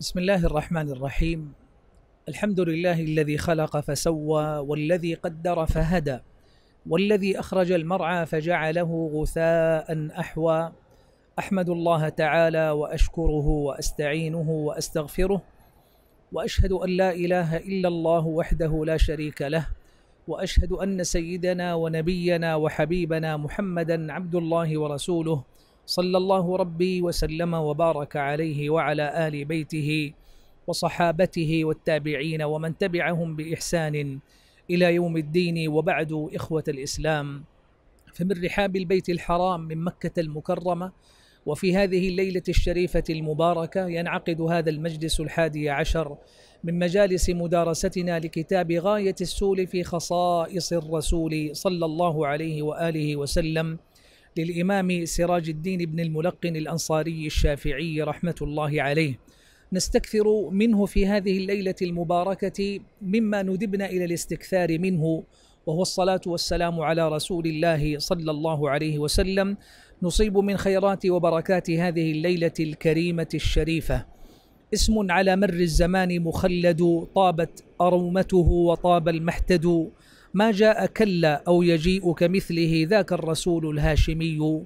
بسم الله الرحمن الرحيم الحمد لله الذي خلق فسوى والذي قدر فهدى والذي اخرج المرعى فجعله غثاء احوى احمد الله تعالى واشكره واستعينه واستغفره واشهد ان لا اله الا الله وحده لا شريك له واشهد ان سيدنا ونبينا وحبيبنا محمدا عبد الله ورسوله صلى الله ربي وسلم وبارك عليه وعلى آل بيته وصحابته والتابعين ومن تبعهم بإحسان إلى يوم الدين وبعد إخوة الإسلام فمن رحاب البيت الحرام من مكة المكرمة وفي هذه الليلة الشريفة المباركة ينعقد هذا المجلس الحادي عشر من مجالس مدارستنا لكتاب غاية السول في خصائص الرسول صلى الله عليه وآله وسلم للإمام سراج الدين بن الملقن الأنصاري الشافعي رحمة الله عليه نستكثر منه في هذه الليلة المباركة مما ندبنا إلى الاستكثار منه وهو الصلاة والسلام على رسول الله صلى الله عليه وسلم نصيب من خيرات وبركات هذه الليلة الكريمة الشريفة اسم على مر الزمان مخلد طابت أرومته وطاب المحتد ما جاء كلا أو يجيء كمثله ذاك الرسول الهاشمي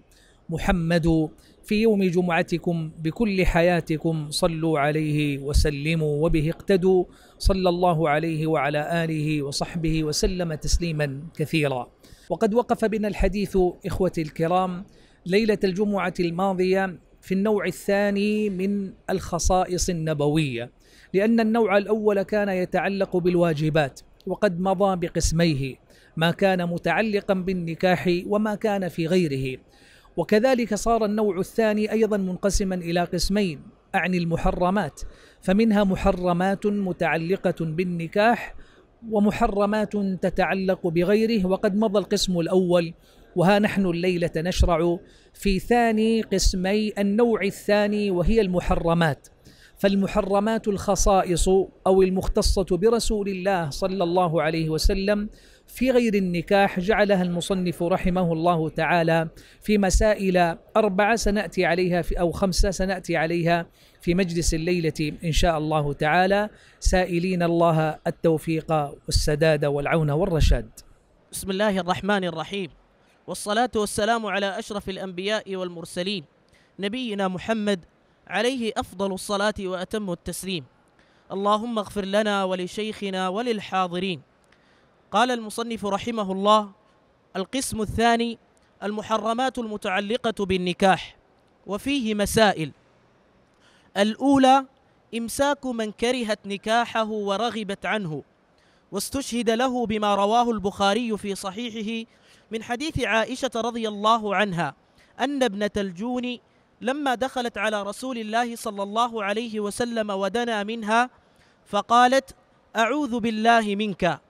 محمد في يوم جمعتكم بكل حياتكم صلوا عليه وسلموا وبه اقتدوا صلى الله عليه وعلى آله وصحبه وسلم تسليما كثيرا وقد وقف بنا الحديث إخوتي الكرام ليلة الجمعة الماضية في النوع الثاني من الخصائص النبوية لأن النوع الأول كان يتعلق بالواجبات وقد مضى بقسميه ما كان متعلقا بالنكاح وما كان في غيره وكذلك صار النوع الثاني ايضا منقسما الى قسمين اعني المحرمات فمنها محرمات متعلقه بالنكاح ومحرمات تتعلق بغيره وقد مضى القسم الاول وها نحن الليله نشرع في ثاني قسمي النوع الثاني وهي المحرمات فالمحرمات الخصائص او المختصه برسول الله صلى الله عليه وسلم في غير النكاح جعلها المصنف رحمه الله تعالى في مسائل أربعة سنأتي عليها في أو خمسة سنأتي عليها في مجلس الليلة إن شاء الله تعالى سائلين الله التوفيق والسداد والعون والرشاد بسم الله الرحمن الرحيم والصلاة والسلام على أشرف الأنبياء والمرسلين نبينا محمد عليه أفضل الصلاة وأتم التسليم اللهم اغفر لنا ولشيخنا وللحاضرين قال المصنف رحمه الله القسم الثاني المحرمات المتعلقة بالنكاح وفيه مسائل الأولى إمساك من كرهت نكاحه ورغبت عنه واستشهد له بما رواه البخاري في صحيحه من حديث عائشة رضي الله عنها أن ابنة الجون لما دخلت على رسول الله صلى الله عليه وسلم ودنا منها فقالت أعوذ بالله منك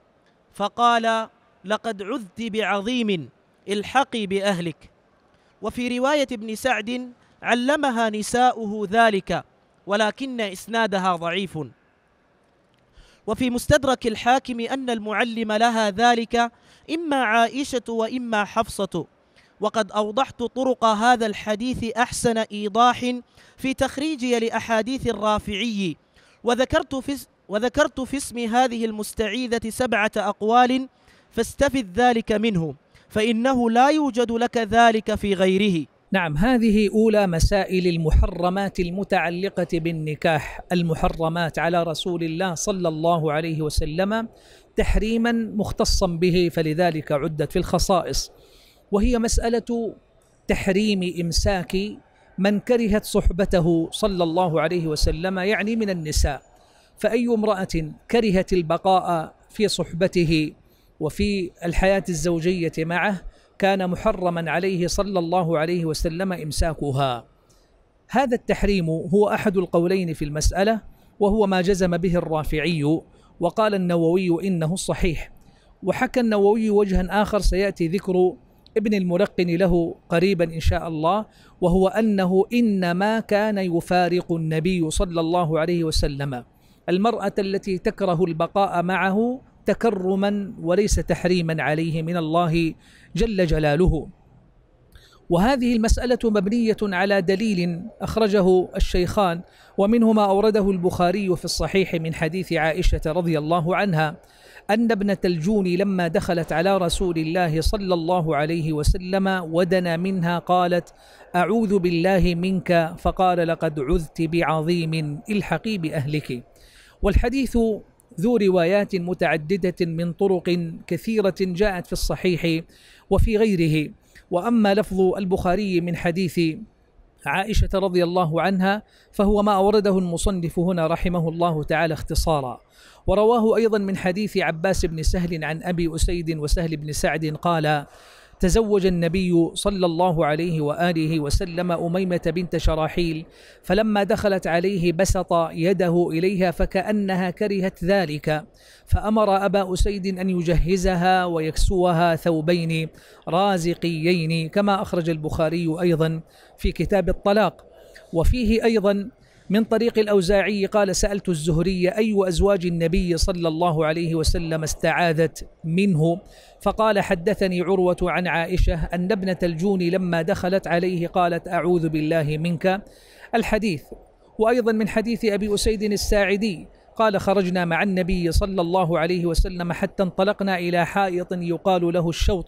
فقال لقد عذت بعظيم الحقي بأهلك وفي رواية ابن سعد علمها نساؤه ذلك ولكن إسنادها ضعيف وفي مستدرك الحاكم أن المعلم لها ذلك إما عائشة وإما حفصة وقد أوضحت طرق هذا الحديث أحسن إيضاح في تخريجي لأحاديث الرافعي وذكرت في وذكرت في اسم هذه المستعيذة سبعة أقوال فاستفد ذلك منه فإنه لا يوجد لك ذلك في غيره نعم هذه أولى مسائل المحرمات المتعلقة بالنكاح المحرمات على رسول الله صلى الله عليه وسلم تحريما مختصا به فلذلك عدت في الخصائص وهي مسألة تحريم إمساك من كرهت صحبته صلى الله عليه وسلم يعني من النساء فأي امرأة كرهت البقاء في صحبته وفي الحياة الزوجية معه كان محرما عليه صلى الله عليه وسلم إمساكها هذا التحريم هو أحد القولين في المسألة وهو ما جزم به الرافعي وقال النووي إنه الصحيح وحكى النووي وجها آخر سيأتي ذكر ابن الملقن له قريبا إن شاء الله وهو أنه إنما كان يفارق النبي صلى الله عليه وسلم المرأة التي تكره البقاء معه تكرما وليس تحريما عليه من الله جل جلاله وهذه المسألة مبنية على دليل أخرجه الشيخان ومنه ما أورده البخاري في الصحيح من حديث عائشة رضي الله عنها أن ابنة الجون لما دخلت على رسول الله صلى الله عليه وسلم ودنا منها قالت أعوذ بالله منك فقال لقد عذت بعظيم الحقي بأهلك والحديث ذو روايات متعددة من طرق كثيرة جاءت في الصحيح وفي غيره وأما لفظ البخاري من حديث عائشة رضي الله عنها فهو ما أورده المصنف هنا رحمه الله تعالى اختصارا ورواه أيضا من حديث عباس بن سهل عن أبي أسيد وسهل بن سعد قال تزوج النبي صلى الله عليه وآله وسلم أميمة بنت شراحيل فلما دخلت عليه بسط يده إليها فكأنها كرهت ذلك فأمر أبا أسيد أن يجهزها ويكسوها ثوبين رازقيين كما أخرج البخاري أيضا في كتاب الطلاق وفيه أيضا من طريق الأوزاعي قال سألت الزهري أي أيوة أزواج النبي صلى الله عليه وسلم استعاذت منه فقال حدثني عروة عن عائشة أن ابنة الجون لما دخلت عليه قالت أعوذ بالله منك الحديث وأيضا من حديث أبي أسيد الساعدي قال خرجنا مع النبي صلى الله عليه وسلم حتى انطلقنا إلى حائط يقال له الشوط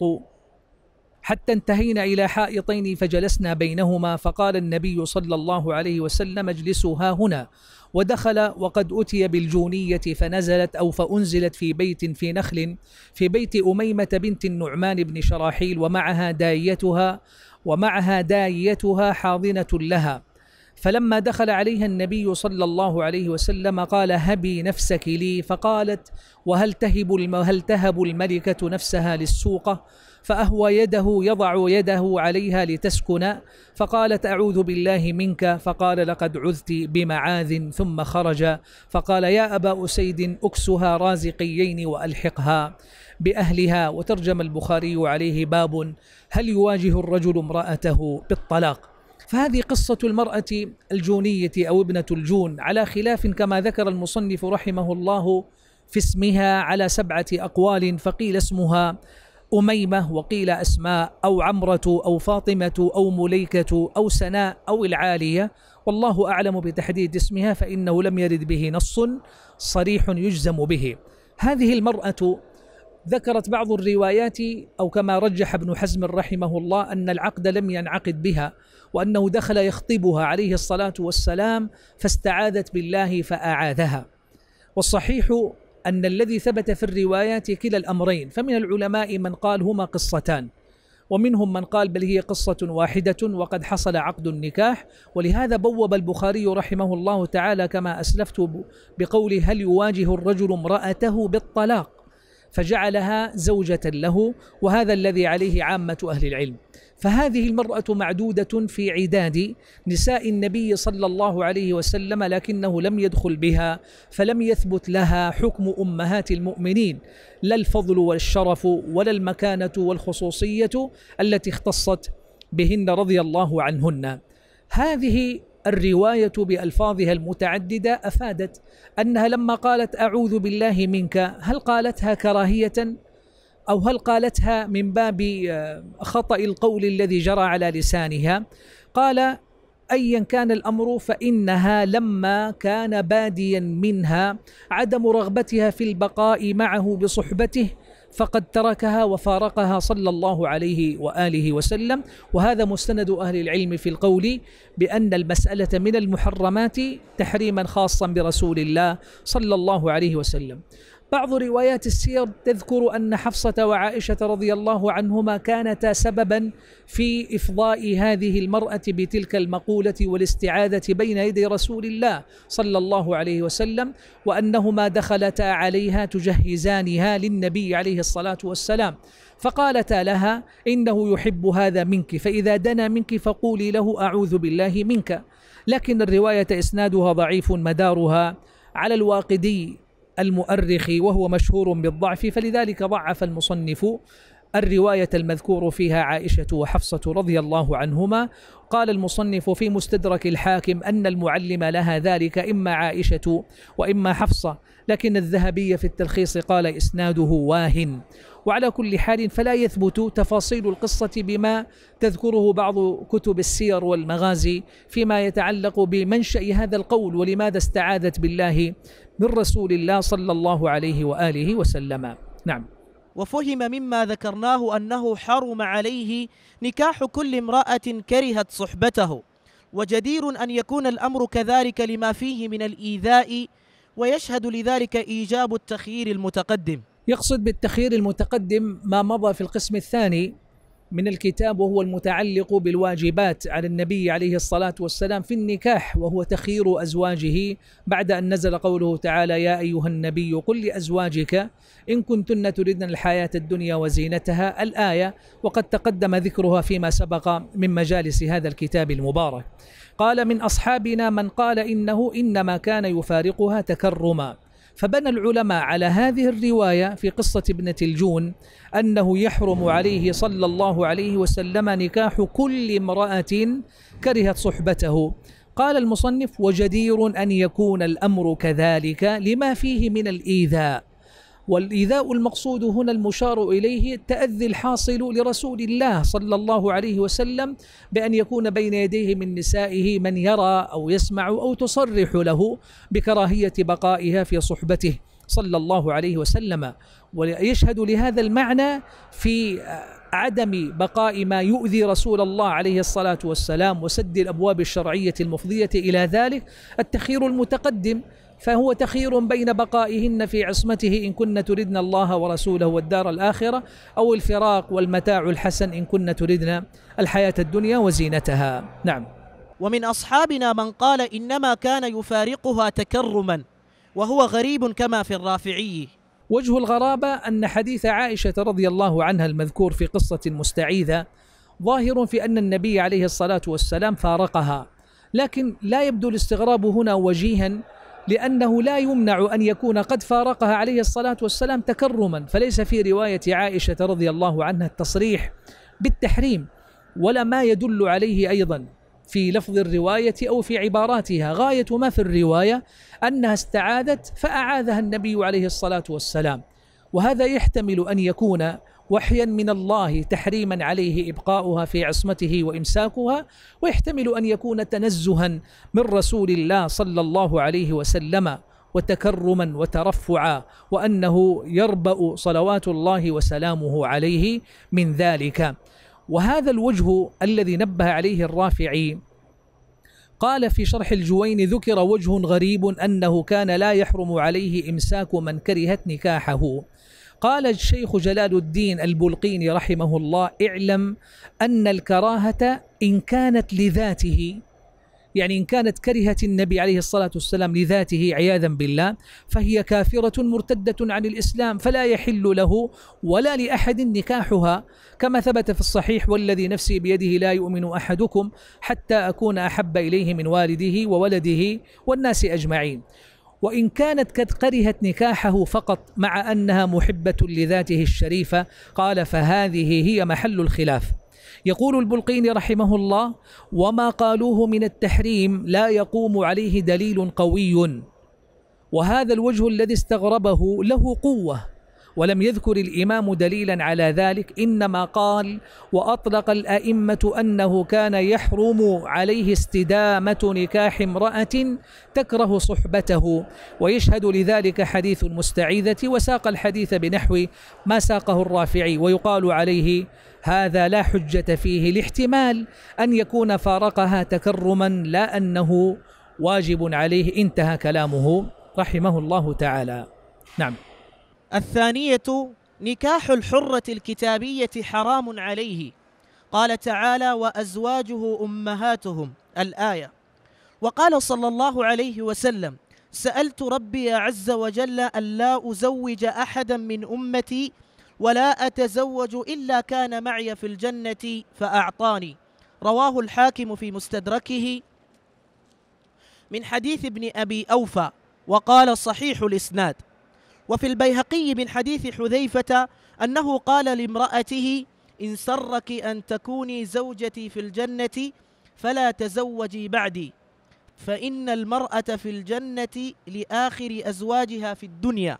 حتى انتهينا إلى حائطين فجلسنا بينهما فقال النبي صلى الله عليه وسلم اجلسوا ها هنا ودخل وقد أتي بالجونية فنزلت أو فأنزلت في بيت في نخل في بيت أميمة بنت النعمان بن شراحيل ومعها دايتها ومعها دايتها حاضنة لها فلما دخل عليها النبي صلى الله عليه وسلم قال هبي نفسك لي فقالت وهل تهب هل تهب الملكة نفسها للسوقة فأهوى يده يضع يده عليها لتسكن فقالت أعوذ بالله منك فقال لقد عذت بمعاذ ثم خرج فقال يا أبا أسيد أكسها رازقيين وألحقها بأهلها وترجم البخاري عليه باب هل يواجه الرجل امرأته بالطلاق فهذه قصة المرأة الجونية أو ابنة الجون على خلاف كما ذكر المصنف رحمه الله في اسمها على سبعة أقوال فقيل اسمها أميمة وقيل أسماء أو عمرة أو فاطمة أو مليكة أو سناء أو العالية والله أعلم بتحديد اسمها فإنه لم يرد به نص صريح يجزم به هذه المرأة ذكرت بعض الروايات أو كما رجح ابن حزم رحمه الله أن العقد لم ينعقد بها وأنه دخل يخطبها عليه الصلاة والسلام فاستعاذت بالله فأعاذها والصحيح أن الذي ثبت في الروايات كلا الأمرين فمن العلماء من قال هما قصتان ومنهم من قال بل هي قصة واحدة وقد حصل عقد النكاح ولهذا بوب البخاري رحمه الله تعالى كما أسلفت بقول هل يواجه الرجل امرأته بالطلاق فجعلها زوجة له وهذا الذي عليه عامة أهل العلم فهذه المرأة معدودة في عداد نساء النبي صلى الله عليه وسلم لكنه لم يدخل بها فلم يثبت لها حكم أمهات المؤمنين لا الفضل والشرف ولا المكانة والخصوصية التي اختصت بهن رضي الله عنهن هذه الروايه بالفاظها المتعدده افادت انها لما قالت اعوذ بالله منك هل قالتها كراهيه او هل قالتها من باب آه، خطا القول الذي جرى على لسانها قال ايا كان الامر فانها لما كان باديا منها عدم رغبتها في البقاء معه بصحبته فقد تركها وفارقها صلى الله عليه واله وسلم وهذا مستند اهل العلم في القول بان المساله من المحرمات تحريما خاصا برسول الله صلى الله عليه وسلم بعض روايات السير تذكر أن حفصة وعائشة رضي الله عنهما كانتا سببا في إفضاء هذه المرأة بتلك المقولة والاستعاذة بين يدي رسول الله صلى الله عليه وسلم وأنهما دخلتا عليها تجهزانها للنبي عليه الصلاة والسلام فقالتا لها إنه يحب هذا منك فإذا دنا منك فقولي له أعوذ بالله منك لكن الرواية إسنادها ضعيف مدارها على الواقدي المؤرخ وهو مشهور بالضعف فلذلك ضعف المصنف الرواية المذكور فيها عائشة وحفصة رضي الله عنهما قال المصنف في مستدرك الحاكم أن المعلم لها ذلك إما عائشة وإما حفصة لكن الذهبي في التلخيص قال إسناده واهن وعلى كل حال فلا يثبت تفاصيل القصة بما تذكره بعض كتب السير والمغازي فيما يتعلق بمنشأ هذا القول ولماذا استعاذت بالله من رسول الله صلى الله عليه واله وسلم نعم وفهم مما ذكرناه انه حرم عليه نكاح كل امراه كرهت صحبته وجدير ان يكون الامر كذلك لما فيه من الايذاء ويشهد لذلك ايجاب التخيير المتقدم يقصد بالتخيير المتقدم ما مضى في القسم الثاني من الكتاب وهو المتعلق بالواجبات على النبي عليه الصلاة والسلام في النكاح وهو تخيير أزواجه بعد أن نزل قوله تعالى يا أيها النبي قل لأزواجك إن كنتن تريدن الحياة الدنيا وزينتها الآية وقد تقدم ذكرها فيما سبق من مجالس هذا الكتاب المبارك قال من أصحابنا من قال إنه إنما كان يفارقها تكرما فبنى العلماء على هذه الرواية في قصة ابنة الجون أنه يحرم عليه صلى الله عليه وسلم نكاح كل امرأة كرهت صحبته قال المصنف وجدير أن يكون الأمر كذلك لما فيه من الإيذاء والإيذاء المقصود هنا المشار إليه التأذي الحاصل لرسول الله صلى الله عليه وسلم بأن يكون بين يديه من نسائه من يرى أو يسمع أو تصرح له بكراهية بقائها في صحبته صلى الله عليه وسلم ويشهد لهذا المعنى في عدم بقاء ما يؤذي رسول الله عليه الصلاة والسلام وسد الأبواب الشرعية المفضية إلى ذلك التخير المتقدم فهو تخير بين بقائهن في عصمته إن كن تردن الله ورسوله والدار الآخرة أو الفراق والمتاع الحسن إن كن تردن الحياة الدنيا وزينتها نعم ومن أصحابنا من قال إنما كان يفارقها تكرما وهو غريب كما في الرافعي وجه الغرابة أن حديث عائشة رضي الله عنها المذكور في قصة مستعيذة ظاهر في أن النبي عليه الصلاة والسلام فارقها لكن لا يبدو الاستغراب هنا وجيها لأنه لا يمنع أن يكون قد فارقها عليه الصلاة والسلام تكرما فليس في رواية عائشة رضي الله عنها التصريح بالتحريم ولا ما يدل عليه أيضا في لفظ الرواية أو في عباراتها غاية ما في الرواية أنها استعاذت فأعاذها النبي عليه الصلاة والسلام وهذا يحتمل أن يكون وحيا من الله تحريما عليه ابقاؤها في عصمته وامساكها ويحتمل ان يكون تنزها من رسول الله صلى الله عليه وسلم وتكرما وترفعا وانه يربا صلوات الله وسلامه عليه من ذلك وهذا الوجه الذي نبه عليه الرافعي قال في شرح الجوين ذكر وجه غريب انه كان لا يحرم عليه امساك من كرهت نكاحه قال الشيخ جلال الدين البلقيني رحمه الله اعلم أن الكراهة إن كانت لذاته يعني إن كانت كرهت النبي عليه الصلاة والسلام لذاته عياذا بالله فهي كافرة مرتدة عن الإسلام فلا يحل له ولا لأحد نكاحها كما ثبت في الصحيح والذي نفسي بيده لا يؤمن أحدكم حتى أكون أحب إليه من والده وولده والناس أجمعين وإن كانت قد كرهت نكاحه فقط مع أنها محبة لذاته الشريفة قال فهذه هي محل الخلاف يقول البلقيني رحمه الله وما قالوه من التحريم لا يقوم عليه دليل قوي وهذا الوجه الذي استغربه له قوه ولم يذكر الإمام دليلا على ذلك إنما قال وأطلق الأئمة أنه كان يحرم عليه استدامة نكاح امرأة تكره صحبته ويشهد لذلك حديث المستعيذة وساق الحديث بنحو ما ساقه الرافعي ويقال عليه هذا لا حجة فيه لاحتمال أن يكون فارقها تكرما لا أنه واجب عليه انتهى كلامه رحمه الله تعالى نعم الثانية نكاح الحرة الكتابية حرام عليه قال تعالى وأزواجه أمهاتهم الآية وقال صلى الله عليه وسلم سألت ربي عز وجل ألا أزوج أحدا من أمتي ولا أتزوج إلا كان معي في الجنة فأعطاني رواه الحاكم في مستدركه من حديث ابن أبي أوفى وقال صحيح الإسناد وفي البيهقي من حديث حذيفة أنه قال لامرأته إن سرك أن تكوني زوجتي في الجنة فلا تزوجي بعدي فإن المرأة في الجنة لآخر أزواجها في الدنيا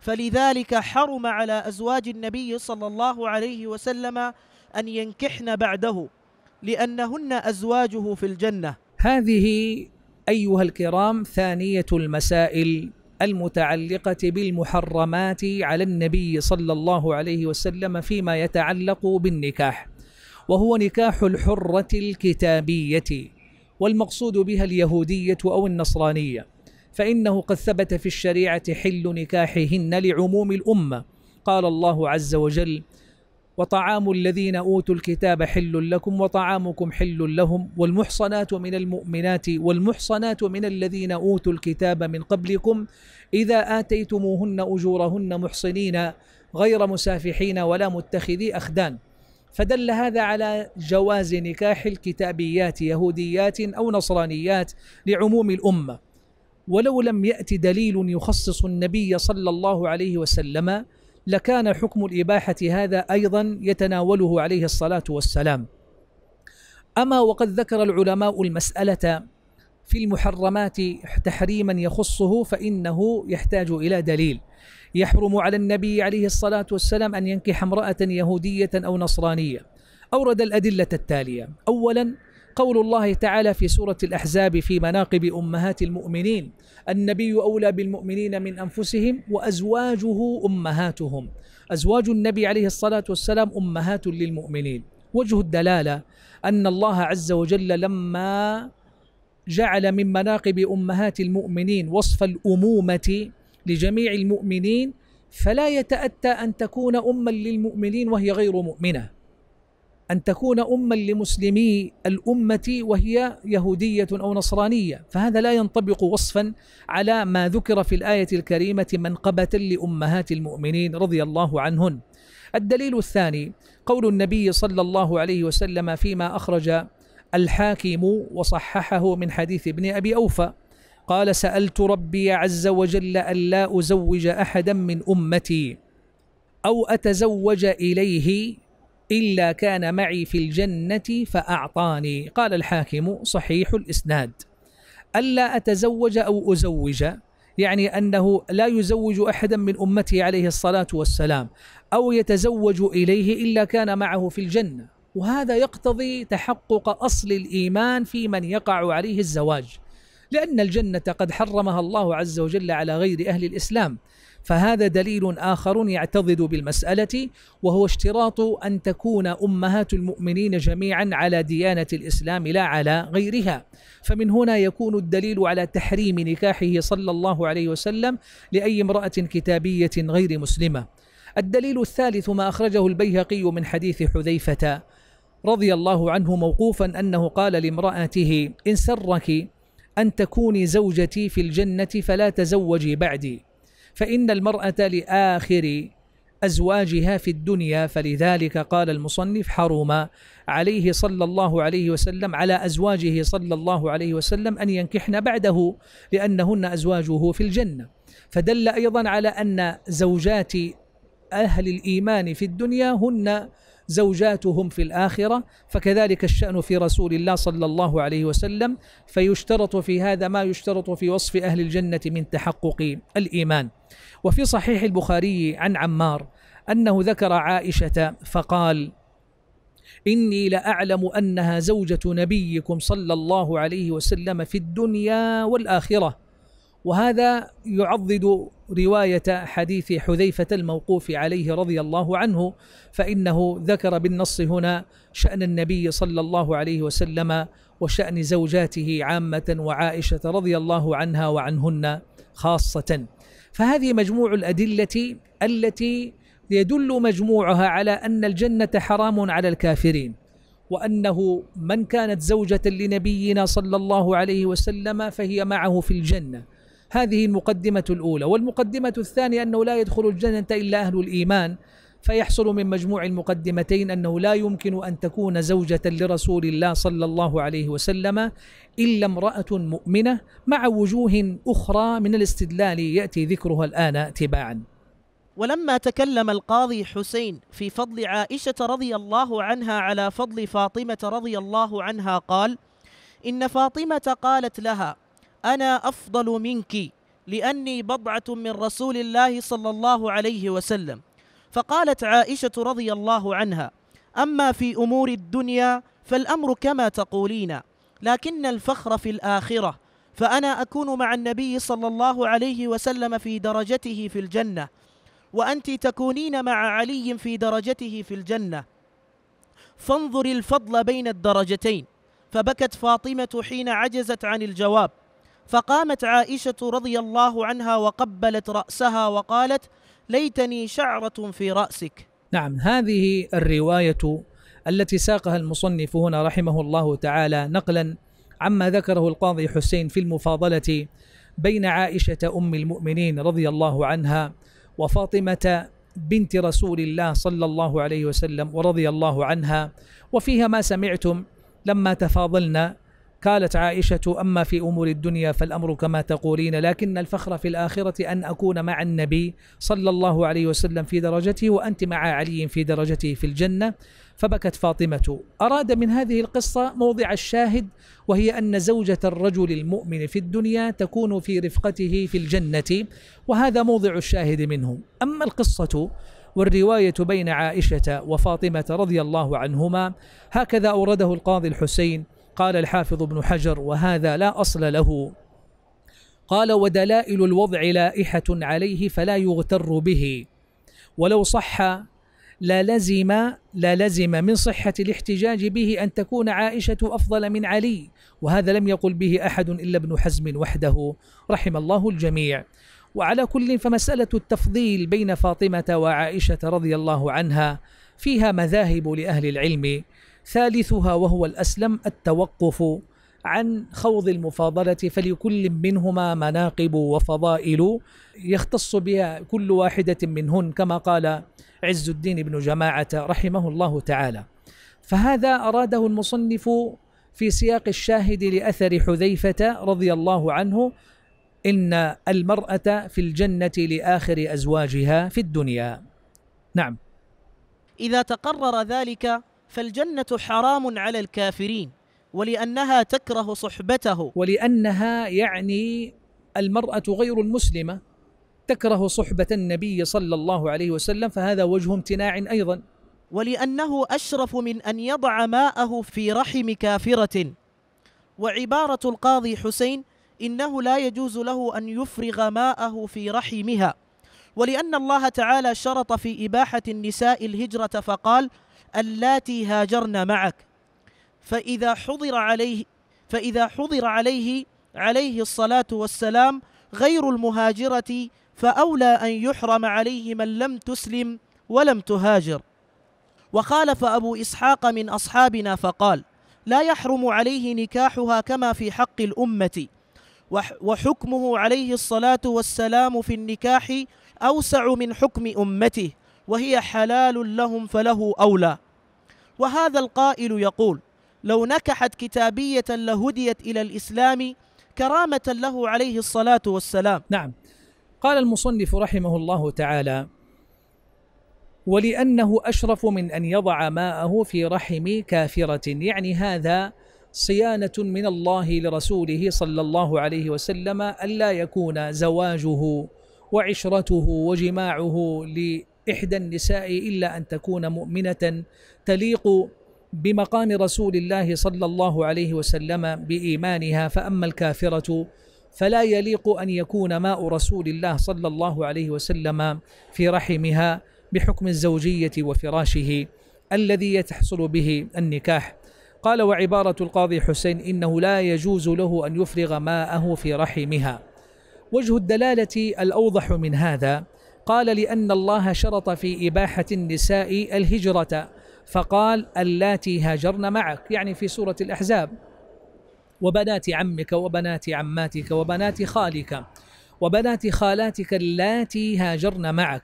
فلذلك حرم على أزواج النبي صلى الله عليه وسلم أن ينكحن بعده لأنهن أزواجه في الجنة هذه أيها الكرام ثانية المسائل المتعلقة بالمحرمات على النبي صلى الله عليه وسلم فيما يتعلق بالنكاح وهو نكاح الحرة الكتابية والمقصود بها اليهودية أو النصرانية فإنه قد ثبت في الشريعة حل نكاحهن لعموم الأمة قال الله عز وجل وطعام الذين اوتوا الكتاب حل لكم وطعامكم حل لهم والمحصنات من المؤمنات والمحصنات من الذين اوتوا الكتاب من قبلكم اذا اتيتموهن اجورهن محصنين غير مسافحين ولا متخذي اخدان فدل هذا على جواز نكاح الكتابيات يهوديات او نصرانيات لعموم الامه ولو لم يات دليل يخصص النبي صلى الله عليه وسلم لكان حكم الإباحة هذا أيضا يتناوله عليه الصلاة والسلام أما وقد ذكر العلماء المسألة في المحرمات تحريما يخصه فإنه يحتاج إلى دليل يحرم على النبي عليه الصلاة والسلام أن ينكح امرأة يهودية أو نصرانية أورد الأدلة التالية أولا قول الله تعالى في سورة الأحزاب في مناقب أمهات المؤمنين النبي أولى بالمؤمنين من أنفسهم وأزواجه أمهاتهم أزواج النبي عليه الصلاة والسلام أمهات للمؤمنين وجه الدلالة أن الله عز وجل لما جعل من مناقب أمهات المؤمنين وصف الأمومة لجميع المؤمنين فلا يتأتى أن تكون أما للمؤمنين وهي غير مؤمنة أن تكون أما لمسلمي الأمة وهي يهودية أو نصرانية فهذا لا ينطبق وصفا على ما ذكر في الآية الكريمة منقبة لأمهات المؤمنين رضي الله عنهن الدليل الثاني قول النبي صلى الله عليه وسلم فيما أخرج الحاكم وصححه من حديث ابن أبي أوفى قال سألت ربي عز وجل ألا أزوج أحدا من أمتي أو أتزوج إليه إلا كان معي في الجنة فأعطاني قال الحاكم صحيح الإسناد ألا أتزوج أو أزوج يعني أنه لا يزوج أحدا من أمته عليه الصلاة والسلام أو يتزوج إليه إلا كان معه في الجنة وهذا يقتضي تحقق أصل الإيمان في من يقع عليه الزواج لأن الجنة قد حرمها الله عز وجل على غير أهل الإسلام فهذا دليل آخر يعتضد بالمسألة وهو اشتراط أن تكون أمهات المؤمنين جميعا على ديانة الإسلام لا على غيرها فمن هنا يكون الدليل على تحريم نكاحه صلى الله عليه وسلم لأي امرأة كتابية غير مسلمة الدليل الثالث ما أخرجه البيهقي من حديث حذيفة رضي الله عنه موقوفا أنه قال لامرأته إن سرك أن تكوني زوجتي في الجنة فلا تزوجي بعدي فإن المرأة لآخر أزواجها في الدنيا فلذلك قال المصنف حرم عليه صلى الله عليه وسلم على أزواجه صلى الله عليه وسلم أن ينكحن بعده لأنهن أزواجه في الجنة فدل أيضا على أن زوجات أهل الإيمان في الدنيا هن زوجاتهم في الآخرة فكذلك الشأن في رسول الله صلى الله عليه وسلم فيشترط في هذا ما يشترط في وصف أهل الجنة من تحقق الإيمان وفي صحيح البخاري عن عمار أنه ذكر عائشة فقال إني لأعلم أنها زوجة نبيكم صلى الله عليه وسلم في الدنيا والآخرة وهذا يعضد روايه حديث حذيفه الموقوف عليه رضي الله عنه فانه ذكر بالنص هنا شان النبي صلى الله عليه وسلم وشان زوجاته عامه وعائشه رضي الله عنها وعنهن خاصه فهذه مجموع الادله التي يدل مجموعها على ان الجنه حرام على الكافرين وانه من كانت زوجه لنبينا صلى الله عليه وسلم فهي معه في الجنه هذه المقدمة الأولى والمقدمة الثانية أنه لا يدخل الجنة إلا أهل الإيمان فيحصل من مجموع المقدمتين أنه لا يمكن أن تكون زوجة لرسول الله صلى الله عليه وسلم إلا امرأة مؤمنة مع وجوه أخرى من الاستدلال يأتي ذكرها الآن تباعا ولما تكلم القاضي حسين في فضل عائشة رضي الله عنها على فضل فاطمة رضي الله عنها قال إن فاطمة قالت لها أنا أفضل منك لأني بضعة من رسول الله صلى الله عليه وسلم فقالت عائشة رضي الله عنها أما في أمور الدنيا فالأمر كما تقولين لكن الفخر في الآخرة فأنا أكون مع النبي صلى الله عليه وسلم في درجته في الجنة وأنت تكونين مع علي في درجته في الجنة فانظر الفضل بين الدرجتين فبكت فاطمة حين عجزت عن الجواب فقامت عائشة رضي الله عنها وقبلت رأسها وقالت ليتني شعرة في رأسك نعم هذه الرواية التي ساقها المصنف هنا رحمه الله تعالى نقلا عما ذكره القاضي حسين في المفاضلة بين عائشة أم المؤمنين رضي الله عنها وفاطمة بنت رسول الله صلى الله عليه وسلم ورضي الله عنها وفيها ما سمعتم لما تفاضلنا قالت عائشة أما في أمور الدنيا فالأمر كما تقولين لكن الفخر في الآخرة أن أكون مع النبي صلى الله عليه وسلم في درجته وأنت مع علي في درجته في الجنة فبكت فاطمة أراد من هذه القصة موضع الشاهد وهي أن زوجة الرجل المؤمن في الدنيا تكون في رفقته في الجنة وهذا موضع الشاهد منه أما القصة والرواية بين عائشة وفاطمة رضي الله عنهما هكذا أورده القاضي الحسين قال الحافظ ابن حجر وهذا لا أصل له قال ودلائل الوضع لائحة عليه فلا يغتر به ولو صح للزم للزم من صحة الاحتجاج به أن تكون عائشة أفضل من علي وهذا لم يقل به أحد إلا ابن حزم وحده رحم الله الجميع وعلى كل فمسألة التفضيل بين فاطمة وعائشة رضي الله عنها فيها مذاهب لأهل العلم ثالثها وهو الأسلم التوقف عن خوض المفاضلة فلكل منهما مناقب وفضائل يختص بها كل واحدة منهن كما قال عز الدين بن جماعة رحمه الله تعالى فهذا أراده المصنف في سياق الشاهد لأثر حذيفة رضي الله عنه إن المرأة في الجنة لآخر أزواجها في الدنيا نعم إذا تقرر ذلك فالجنة حرام على الكافرين ولأنها تكره صحبته ولأنها يعني المرأة غير المسلمة تكره صحبة النبي صلى الله عليه وسلم فهذا وجه امتناع أيضا ولأنه أشرف من أن يضع ماءه في رحم كافرة وعبارة القاضي حسين إنه لا يجوز له أن يفرغ ماءه في رحمها ولأن الله تعالى شرط في إباحة النساء الهجرة فقال اللاتي هاجرن معك فإذا حضر عليه فإذا حضر عليه عليه الصلاة والسلام غير المهاجرة فأولى أن يحرم عليه من لم تسلم ولم تهاجر وخالف أبو إسحاق من أصحابنا فقال لا يحرم عليه نكاحها كما في حق الأمة وحكمه عليه الصلاة والسلام في النكاح أوسع من حكم أمته وهي حلال لهم فله أولى وهذا القائل يقول لو نكحت كتابية لهديت إلى الإسلام كرامة له عليه الصلاة والسلام نعم قال المصنف رحمه الله تعالى ولأنه أشرف من أن يضع ماءه في رحم كافرة يعني هذا صيانة من الله لرسوله صلى الله عليه وسلم ألا يكون زواجه وعشرته وجماعه إحدى النساء إلا أن تكون مؤمنة تليق بمقام رسول الله صلى الله عليه وسلم بإيمانها فأما الكافرة فلا يليق أن يكون ماء رسول الله صلى الله عليه وسلم في رحمها بحكم الزوجية وفراشه الذي تحصل به النكاح قال وعبارة القاضي حسين إنه لا يجوز له أن يفرغ ماءه في رحمها وجه الدلالة الأوضح من هذا قال لأن الله شرط في إباحة النساء الهجرة فقال اللاتي هاجرن معك يعني في سورة الأحزاب وبنات عمك وبنات عماتك وبنات خالك وبنات خالاتك اللاتي هاجرن معك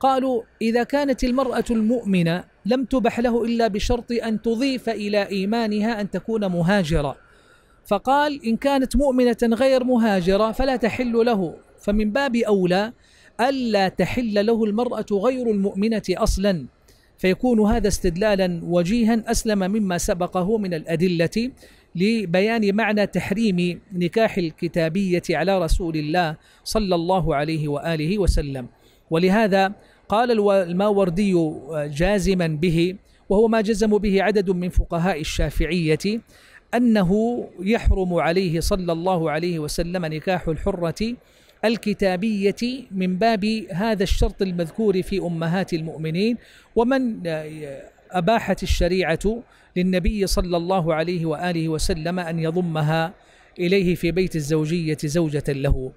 قالوا إذا كانت المرأة المؤمنة لم تبح له إلا بشرط أن تضيف إلى إيمانها أن تكون مهاجرة فقال إن كانت مؤمنة غير مهاجرة فلا تحل له فمن باب أولى ألا تحل له المرأة غير المؤمنة أصلا فيكون هذا استدلالا وجيها أسلم مما سبقه من الأدلة لبيان معنى تحريم نكاح الكتابية على رسول الله صلى الله عليه وآله وسلم ولهذا قال الماوردي جازما به وهو ما جزم به عدد من فقهاء الشافعية أنه يحرم عليه صلى الله عليه وسلم نكاح الحرة الكتابية من باب هذا الشرط المذكور في أمهات المؤمنين ومن آه، أباحت الشريعة للنبي صلى الله عليه وآله وسلم أن يضمها إليه في بيت الزوجية زوجة له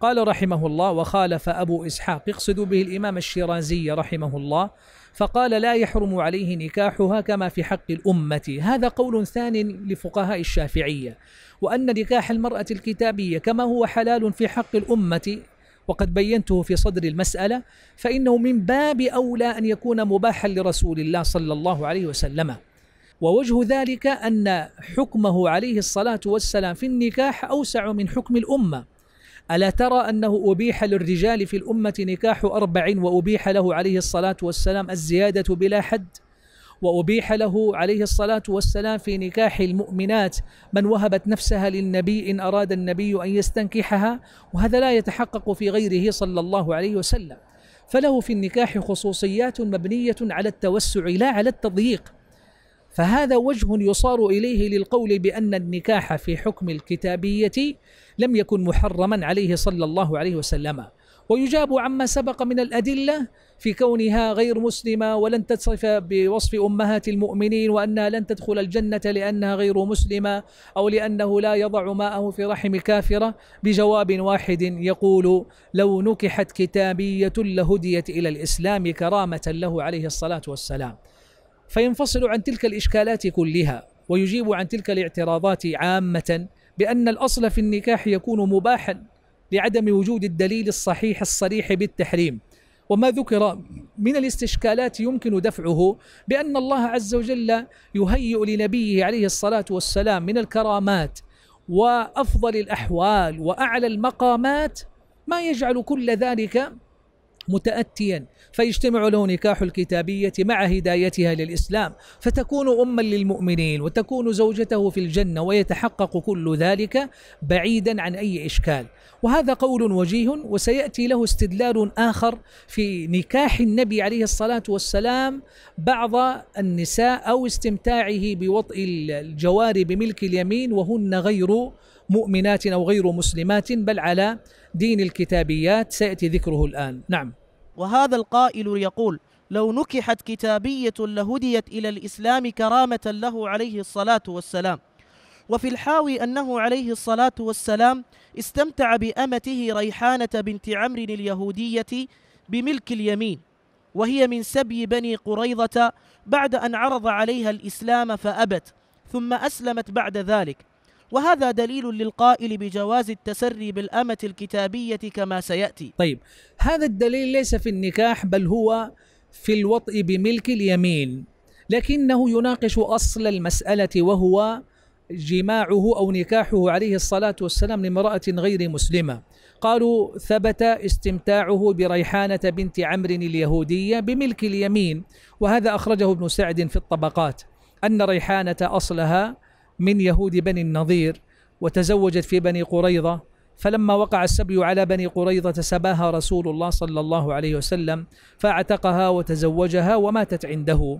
قال رحمه الله وخالف أبو إسحاق يقصد به الإمام الشيرازي رحمه الله فقال لا يحرم عليه نكاحها كما في حق الأمة هذا قول ثان لفقهاء الشافعية وأن نكاح المرأة الكتابية كما هو حلال في حق الأمة وقد بينته في صدر المسألة فإنه من باب أولى أن يكون مباحا لرسول الله صلى الله عليه وسلم ووجه ذلك أن حكمه عليه الصلاة والسلام في النكاح أوسع من حكم الأمة ألا ترى أنه أبيح للرجال في الأمة نكاح أربع وأبيح له عليه الصلاة والسلام الزيادة بلا حد وأبيح له عليه الصلاة والسلام في نكاح المؤمنات من وهبت نفسها للنبي إن أراد النبي أن يستنكحها وهذا لا يتحقق في غيره صلى الله عليه وسلم فله في النكاح خصوصيات مبنية على التوسع لا على التضييق فهذا وجه يصار اليه للقول بان النكاح في حكم الكتابيه لم يكن محرما عليه صلى الله عليه وسلم ويجاب عما سبق من الادله في كونها غير مسلمه ولن تصف بوصف امهات المؤمنين وانها لن تدخل الجنه لانها غير مسلمه او لانه لا يضع ماءه في رحم كافره بجواب واحد يقول لو نكحت كتابيه لهديت الى الاسلام كرامه له عليه الصلاه والسلام فينفصل عن تلك الإشكالات كلها ويجيب عن تلك الاعتراضات عامة بأن الأصل في النكاح يكون مباحا لعدم وجود الدليل الصحيح الصريح بالتحريم وما ذكر من الاستشكالات يمكن دفعه بأن الله عز وجل يهيئ لنبيه عليه الصلاة والسلام من الكرامات وأفضل الأحوال وأعلى المقامات ما يجعل كل ذلك متأتيا فيجتمع له نكاح الكتابية مع هدايتها للإسلام فتكون أما للمؤمنين وتكون زوجته في الجنة ويتحقق كل ذلك بعيدا عن أي إشكال وهذا قول وجيه وسيأتي له استدلال آخر في نكاح النبي عليه الصلاة والسلام بعض النساء أو استمتاعه بوطء الجوار بملك اليمين وهن غير مؤمنات أو غير مسلمات بل على دين الكتابيات سيأتي ذكره الآن نعم وهذا القائل يقول لو نكحت كتابية لهديت إلى الإسلام كرامة له عليه الصلاة والسلام وفي الحاوي أنه عليه الصلاة والسلام استمتع بأمته ريحانة بنت عمرو اليهودية بملك اليمين وهي من سبي بني قريضة بعد أن عرض عليها الإسلام فأبت ثم أسلمت بعد ذلك وهذا دليل للقائل بجواز التسري بالأمة الكتابية كما سيأتي طيب هذا الدليل ليس في النكاح بل هو في الوطء بملك اليمين لكنه يناقش أصل المسألة وهو جماعه أو نكاحه عليه الصلاة والسلام لامرأة غير مسلمة قالوا ثبت استمتاعه بريحانة بنت عمرو اليهودية بملك اليمين وهذا أخرجه ابن سعد في الطبقات أن ريحانة أصلها من يهود بني النظير وتزوجت في بني قريظة فلما وقع السبي على بني قريظة سباها رسول الله صلى الله عليه وسلم فاعتقها وتزوجها وماتت عنده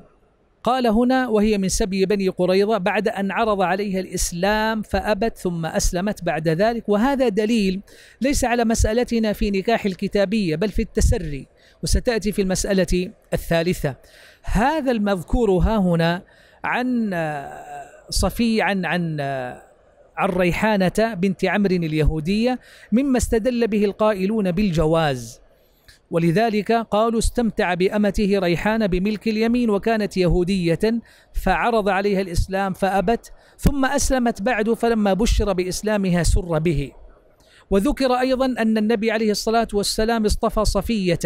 قال هنا وهي من سبي بني قريظة بعد أن عرض عليها الإسلام فأبت ثم أسلمت بعد ذلك وهذا دليل ليس على مسألتنا في نكاح الكتابية بل في التسري وستأتي في المسألة الثالثة هذا المذكور ها هنا عن صفيعا عن عن آه، ريحانة بنت عمرو اليهودية مما استدل به القائلون بالجواز ولذلك قالوا استمتع بأمته ريحانة بملك اليمين وكانت يهودية فعرض عليها الإسلام فأبت ثم أسلمت بعد فلما بشر بإسلامها سر به وذكر أيضا أن النبي عليه الصلاة والسلام اصطفى صفية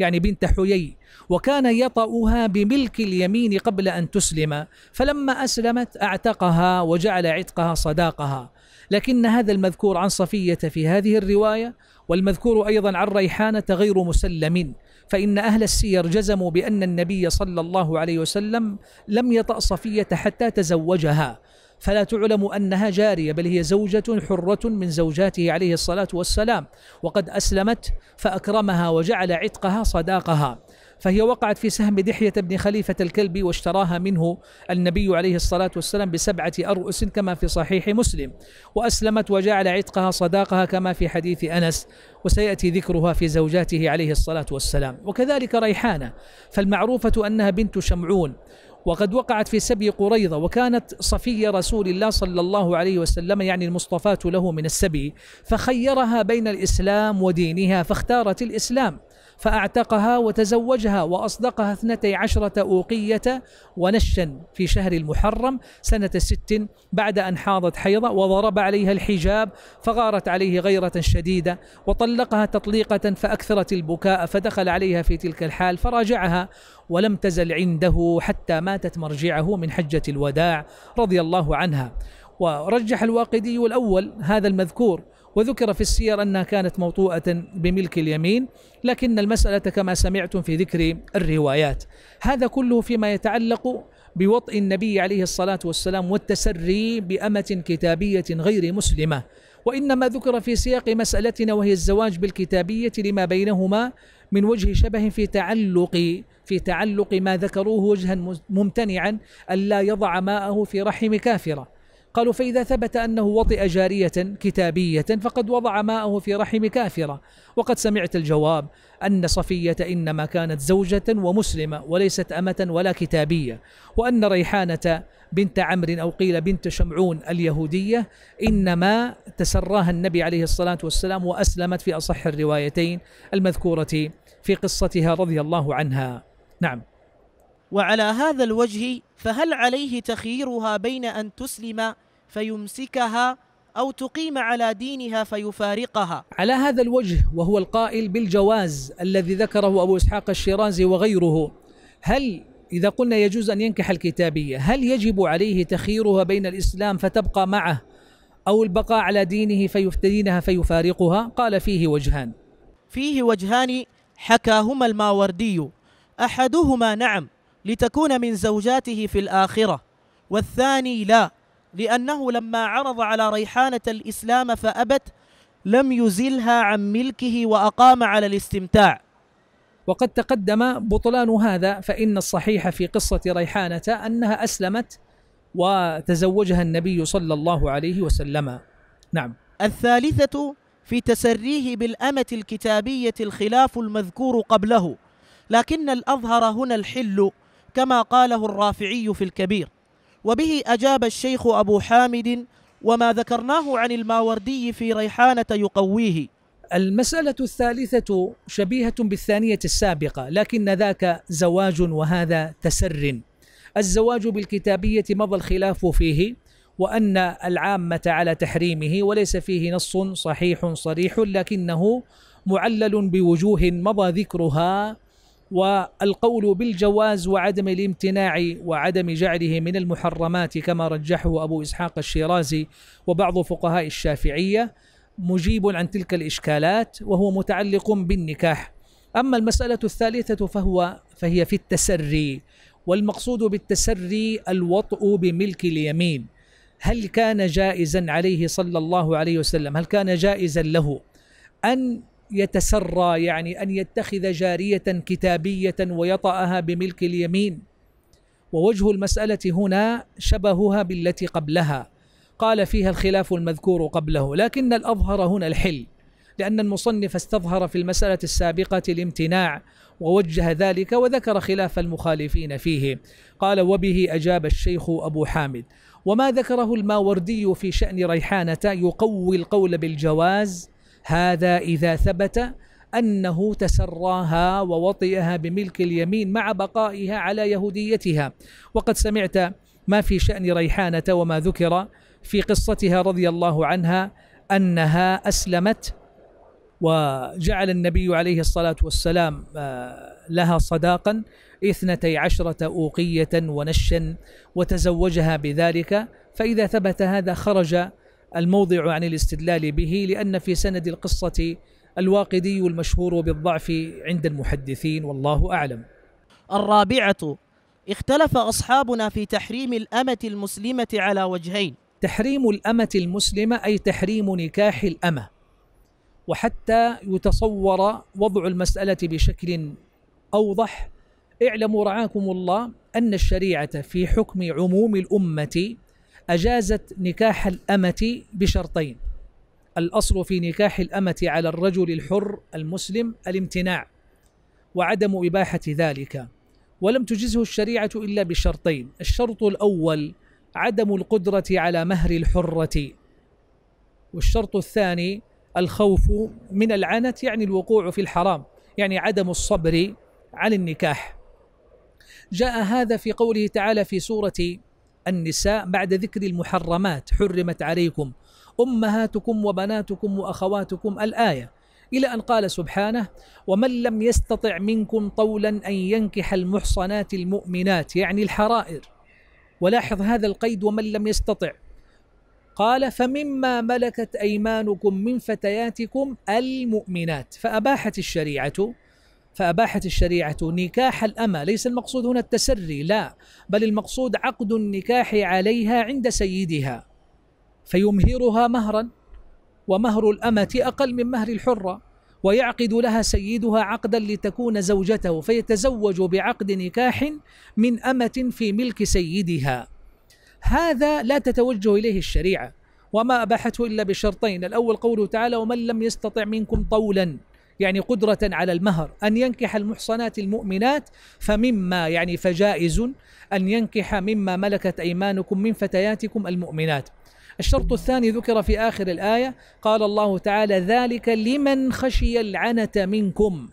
يعني بنت حيي وكان يطأها بملك اليمين قبل أن تسلم فلما أسلمت أعتقها وجعل عتقها صداقها لكن هذا المذكور عن صفية في هذه الرواية والمذكور أيضا عن ريحانة غير مسلم فإن أهل السير جزموا بأن النبي صلى الله عليه وسلم لم يطأ صفية حتى تزوجها فلا تعلم أنها جارية بل هي زوجة حرة من زوجاته عليه الصلاة والسلام وقد أسلمت فأكرمها وجعل عتقها صداقها فهي وقعت في سهم دحية بن خليفة الكلبي واشتراها منه النبي عليه الصلاة والسلام بسبعة أرؤس كما في صحيح مسلم وأسلمت وجعل عتقها صداقها كما في حديث أنس وسيأتي ذكرها في زوجاته عليه الصلاة والسلام وكذلك ريحانة فالمعروفة أنها بنت شمعون وقد وقعت في سبي قريضة وكانت صفية رسول الله صلى الله عليه وسلم يعني المصطفاة له من السبي فخيرها بين الإسلام ودينها فاختارت الإسلام فأعتقها وتزوجها وأصدقها اثنتي عشرة أوقية ونشا في شهر المحرم سنة ست بعد أن حاضت حيضة وضرب عليها الحجاب فغارت عليه غيرة شديدة وطلقها تطليقة فأكثرت البكاء فدخل عليها في تلك الحال فراجعها ولم تزل عنده حتى ماتت مرجعه من حجة الوداع رضي الله عنها ورجح الواقدي الأول هذا المذكور وذكر في السير أنها كانت موطوءة بملك اليمين لكن المسألة كما سمعتم في ذكر الروايات هذا كله فيما يتعلق بوطء النبي عليه الصلاة والسلام والتسري بأمة كتابية غير مسلمة وإنما ذكر في سياق مسألتنا وهي الزواج بالكتابية لما بينهما من وجه شبه في تعلق في تعلق ما ذكروه وجها ممتنعا ألا يضع ماءه في رحم كافرة قالوا فإذا ثبت أنه وطئ جارية كتابية فقد وضع ماءه في رحم كافرة وقد سمعت الجواب أن صفية إنما كانت زوجة ومسلمة وليست أمة ولا كتابية وأن ريحانة بنت عمرو أو قيل بنت شمعون اليهودية إنما تسراها النبي عليه الصلاة والسلام وأسلمت في أصح الروايتين المذكورة في قصتها رضي الله عنها نعم وعلى هذا الوجه فهل عليه تخييرها بين أن تسلم فيمسكها أو تقيم على دينها فيفارقها على هذا الوجه وهو القائل بالجواز الذي ذكره أبو إسحاق الشيرازي وغيره هل إذا قلنا يجوز أن ينكح الكتابية هل يجب عليه تخييرها بين الإسلام فتبقى معه أو البقاء على دينه فيفتدينها فيفارقها قال فيه وجهان فيه وجهان حكاهما الماوردي أحدهما نعم لتكون من زوجاته في الآخرة والثاني لا لأنه لما عرض على ريحانة الإسلام فأبت لم يزلها عن ملكه وأقام على الاستمتاع وقد تقدم بطلان هذا فإن الصحيح في قصة ريحانة أنها أسلمت وتزوجها النبي صلى الله عليه وسلم نعم الثالثة في تسريه بالأمة الكتابية الخلاف المذكور قبله لكن الأظهر هنا الحل كما قاله الرافعي في الكبير وبه أجاب الشيخ أبو حامد وما ذكرناه عن الماوردي في ريحانة يقويه المسألة الثالثة شبيهة بالثانية السابقة لكن ذاك زواج وهذا تسر الزواج بالكتابية مضى الخلاف فيه وأن العامة على تحريمه وليس فيه نص صحيح صريح لكنه معلل بوجوه مضى ذكرها والقول بالجواز وعدم الامتناع وعدم جعله من المحرمات كما رجحه ابو اسحاق الشيرازي وبعض فقهاء الشافعيه مجيب عن تلك الاشكالات وهو متعلق بالنكاح. اما المساله الثالثه فهو فهي في التسري والمقصود بالتسري الوطء بملك اليمين. هل كان جائزا عليه صلى الله عليه وسلم؟ هل كان جائزا له ان يتسرى يعني أن يتخذ جارية كتابية ويطأها بملك اليمين ووجه المسألة هنا شبهها بالتي قبلها قال فيها الخلاف المذكور قبله لكن الأظهر هنا الحل لأن المصنف استظهر في المسألة السابقة الامتناع ووجه ذلك وذكر خلاف المخالفين فيه قال وبه أجاب الشيخ أبو حامد وما ذكره الماوردي في شأن ريحانة يقوي القول بالجواز هذا إذا ثبت أنه تسراها ووطئها بملك اليمين مع بقائها على يهوديتها وقد سمعت ما في شأن ريحانة وما ذكر في قصتها رضي الله عنها أنها أسلمت وجعل النبي عليه الصلاة والسلام آه، لها صداقا اثنتي عشرة أوقية ونشا وتزوجها بذلك فإذا ثبت هذا خرج الموضع عن الاستدلال به لأن في سند القصة الواقدي المشهور بالضعف عند المحدثين والله أعلم الرابعة اختلف أصحابنا في تحريم الأمة المسلمة على وجهين تحريم الأمة المسلمة أي تحريم نكاح الأمة وحتى يتصور وضع المسألة بشكل أوضح اعلموا رعاكم الله أن الشريعة في حكم عموم الأمة أجازت نكاح الأمة بشرطين الأصل في نكاح الأمة على الرجل الحر المسلم الامتناع وعدم إباحة ذلك ولم تجزه الشريعة إلا بشرطين الشرط الأول عدم القدرة على مهر الحرة والشرط الثاني الخوف من العنت يعني الوقوع في الحرام يعني عدم الصبر عن النكاح جاء هذا في قوله تعالى في سورة النساء بعد ذكر المحرمات حرمت عليكم امهاتكم وبناتكم واخواتكم الايه الى ان قال سبحانه ومن لم يستطع منكم طولا ان ينكح المحصنات المؤمنات يعني الحرائر ولاحظ هذا القيد ومن لم يستطع قال فمما ملكت ايمانكم من فتياتكم المؤمنات فاباحت الشريعه فأباحت الشريعة نكاح الأمة ليس المقصود هنا التسري لا بل المقصود عقد النكاح عليها عند سيدها فيمهرها مهرا ومهر الأمة أقل من مهر الحرة ويعقد لها سيدها عقدا لتكون زوجته فيتزوج بعقد نكاح من أمة في ملك سيدها هذا لا تتوجه إليه الشريعة وما أباحته إلا بشرطين الأول قوله تعالى ومن لم يستطع منكم طولا يعني قدرة على المهر أن ينكح المحصنات المؤمنات فمما يعني فجائز أن ينكح مما ملكت أيمانكم من فتياتكم المؤمنات الشرط الثاني ذكر في آخر الآية قال الله تعالى ذلك لمن خشي العنة منكم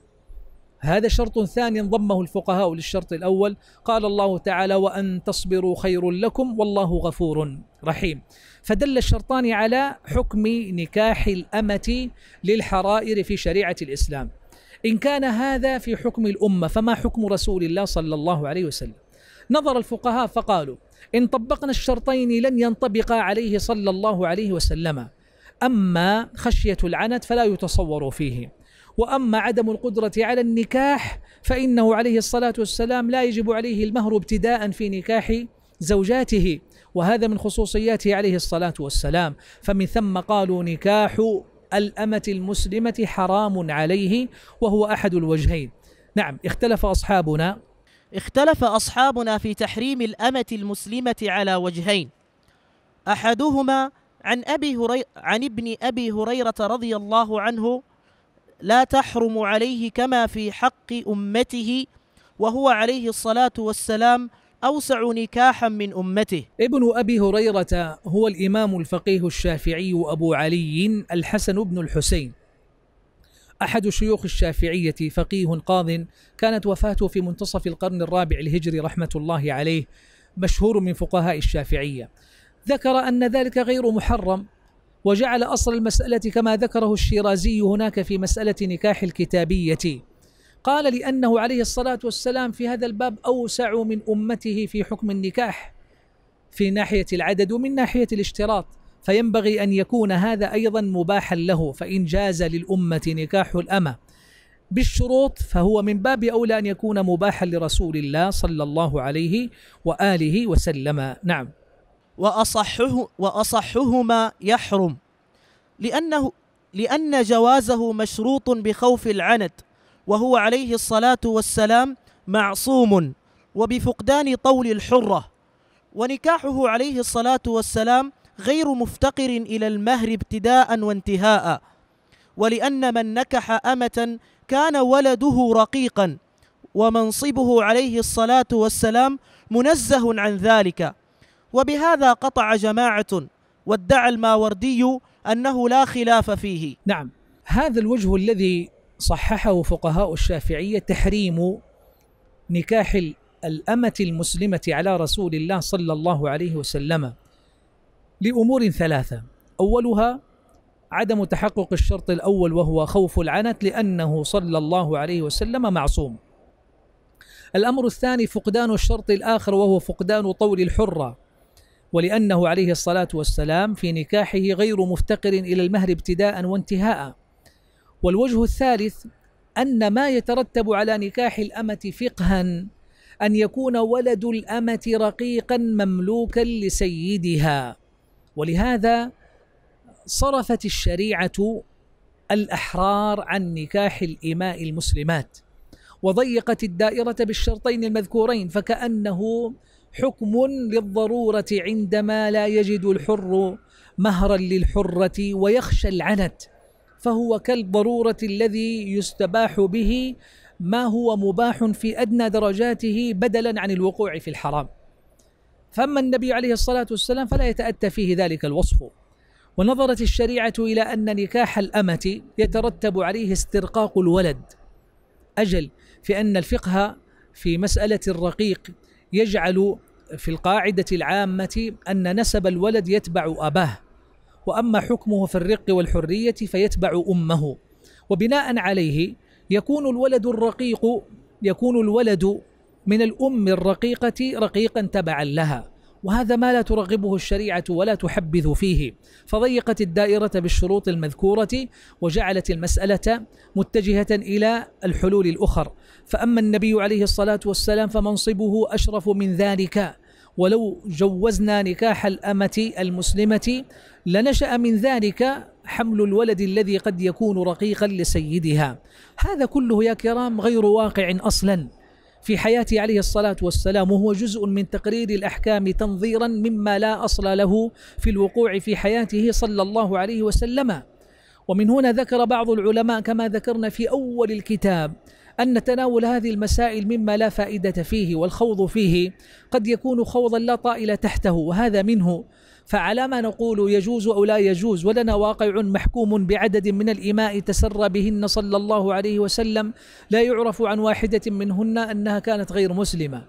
هذا شرط ثاني ضمه الفقهاء للشرط الأول قال الله تعالى وأن تصبروا خير لكم والله غفور رحيم فدل الشرطان على حكم نكاح الأمة للحرائر في شريعة الإسلام إن كان هذا في حكم الأمة فما حكم رسول الله صلى الله عليه وسلم نظر الفقهاء فقالوا إن طبقنا الشرطين لن ينطبقا عليه صلى الله عليه وسلم أما خشية العنت فلا يتصور فيه وأما عدم القدرة على النكاح فإنه عليه الصلاة والسلام لا يجب عليه المهر ابتداء في نكاح زوجاته وهذا من خصوصياته عليه الصلاة والسلام فمن ثم قالوا نكاح الأمة المسلمة حرام عليه وهو أحد الوجهين نعم اختلف أصحابنا اختلف أصحابنا في تحريم الأمة المسلمة على وجهين أحدهما عن أبي هري... عن ابن أبي هريرة رضي الله عنه لا تحرم عليه كما في حق أمته وهو عليه الصلاة والسلام أوسع نكاحا من أمته ابن أبي هريرة هو الإمام الفقيه الشافعي أبو علي الحسن بن الحسين أحد شيوخ الشافعية فقيه قاض كانت وفاته في منتصف القرن الرابع الهجري رحمة الله عليه مشهور من فقهاء الشافعية ذكر أن ذلك غير محرم وجعل أصل المسألة كما ذكره الشيرازي هناك في مسألة نكاح الكتابية قال لأنه عليه الصلاة والسلام في هذا الباب أوسع من أمته في حكم النكاح في ناحية العدد ومن ناحية الاشتراط فينبغي أن يكون هذا أيضا مباحا له فإن جاز للأمة نكاح الأمة بالشروط فهو من باب أولى أن يكون مباحا لرسول الله صلى الله عليه وآله وسلم نعم وأصحه وأصحهما يحرم لأنه لأن جوازه مشروط بخوف العند وهو عليه الصلاة والسلام معصوم وبفقدان طول الحرة ونكاحه عليه الصلاة والسلام غير مفتقر إلى المهر ابتداء وانتهاء ولأن من نكح أمة كان ولده رقيقا ومنصبه عليه الصلاة والسلام منزه عن ذلك وبهذا قطع جماعة وادعى الماوردي أنه لا خلاف فيه نعم هذا الوجه الذي صححه فقهاء الشافعيه تحريم نكاح الامه المسلمه على رسول الله صلى الله عليه وسلم لامور ثلاثه اولها عدم تحقق الشرط الاول وهو خوف العنت لانه صلى الله عليه وسلم معصوم الامر الثاني فقدان الشرط الاخر وهو فقدان طول الحره ولانه عليه الصلاه والسلام في نكاحه غير مفتقر الى المهر ابتداء وانتهاء والوجه الثالث أن ما يترتب على نكاح الأمة فقها أن يكون ولد الأمة رقيقا مملوكا لسيدها ولهذا صرفت الشريعة الأحرار عن نكاح الإماء المسلمات وضيقت الدائرة بالشرطين المذكورين فكأنه حكم للضرورة عندما لا يجد الحر مهرا للحرة ويخشى العنت فهو كالضرورة الذي يستباح به ما هو مباح في أدنى درجاته بدلا عن الوقوع في الحرام فأما النبي عليه الصلاة والسلام فلا يتأتى فيه ذلك الوصف ونظرت الشريعة إلى أن نكاح الأمة يترتب عليه استرقاق الولد أجل في أن الفقه في مسألة الرقيق يجعل في القاعدة العامة أن نسب الولد يتبع أباه وأما حكمه في الرق والحرية فيتبع أمه وبناء عليه يكون الولد الرقيق يكون الولد من الأم الرقيقة رقيقا تبعا لها وهذا ما لا ترغبه الشريعة ولا تحبذ فيه فضيقت الدائرة بالشروط المذكورة وجعلت المسألة متجهة إلى الحلول الأخر فأما النبي عليه الصلاة والسلام فمنصبه أشرف من ذلك ولو جوزنا نكاح الأمة المسلمة لنشأ من ذلك حمل الولد الذي قد يكون رقيقا لسيدها هذا كله يا كرام غير واقع أصلا في حياته عليه الصلاة والسلام وهو جزء من تقرير الأحكام تنظيرا مما لا أصل له في الوقوع في حياته صلى الله عليه وسلم ومن هنا ذكر بعض العلماء كما ذكرنا في أول الكتاب أن تناول هذه المسائل مما لا فائدة فيه والخوض فيه قد يكون خوضا لا طائل تحته وهذا منه فعلى ما نقول يجوز أو لا يجوز ولنا واقع محكوم بعدد من الإماء تسرى بهن صلى الله عليه وسلم لا يعرف عن واحدة منهن أنها كانت غير مسلمة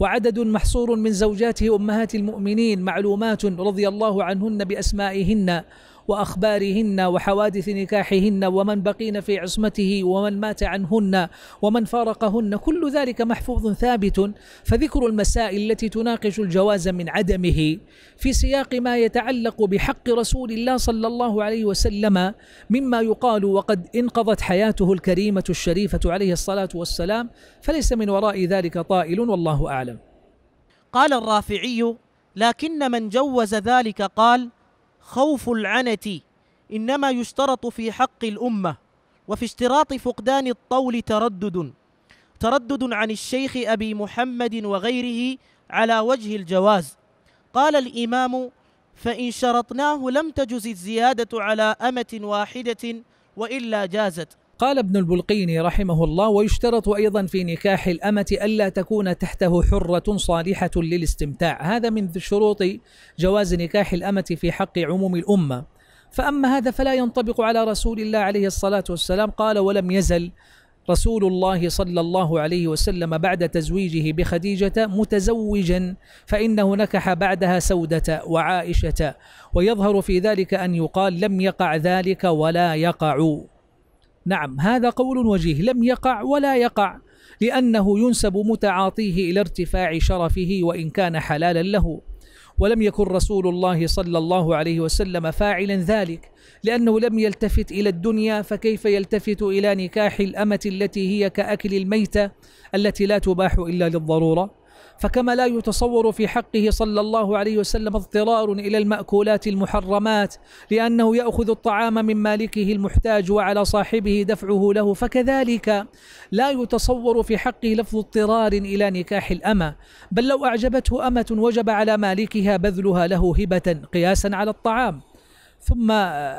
وعدد محصور من زوجاته أمهات المؤمنين معلومات رضي الله عنهن بأسمائهن وأخبارهن وحوادث نكاحهن ومن بقين في عصمته ومن مات عنهن ومن فارقهن كل ذلك محفوظ ثابت فذكر المسائل التي تناقش الجواز من عدمه في سياق ما يتعلق بحق رسول الله صلى الله عليه وسلم مما يقال وقد انقضت حياته الكريمة الشريفة عليه الصلاة والسلام فليس من وراء ذلك طائل والله أعلم قال الرافعي لكن من جوز ذلك قال خوف العنة إنما يشترط في حق الأمة وفي اشتراط فقدان الطول تردد تردد عن الشيخ أبي محمد وغيره على وجه الجواز قال الإمام فإن شرطناه لم تجز الزيادة على أمة واحدة وإلا جازت قال ابن البلقيني رحمه الله ويشترط أيضا في نكاح الأمة ألا تكون تحته حرة صالحة للاستمتاع هذا من شروط جواز نكاح الأمة في حق عموم الأمة فأما هذا فلا ينطبق على رسول الله عليه الصلاة والسلام قال ولم يزل رسول الله صلى الله عليه وسلم بعد تزويجه بخديجة متزوجا فإنه نكح بعدها سودة وعائشة ويظهر في ذلك أن يقال لم يقع ذلك ولا يقع نعم هذا قول وجيه لم يقع ولا يقع لأنه ينسب متعاطيه إلى ارتفاع شرفه وإن كان حلالا له ولم يكن رسول الله صلى الله عليه وسلم فاعلا ذلك لأنه لم يلتفت إلى الدنيا فكيف يلتفت إلى نكاح الأمة التي هي كأكل الميتة التي لا تباح إلا للضرورة فكما لا يتصور في حقه صلى الله عليه وسلم اضطرار إلى المأكولات المحرمات لأنه يأخذ الطعام من مالكه المحتاج وعلى صاحبه دفعه له فكذلك لا يتصور في حقه لفظ اضطرار إلى نكاح الأمة بل لو أعجبته أمة وجب على مالكها بذلها له هبة قياسا على الطعام ثم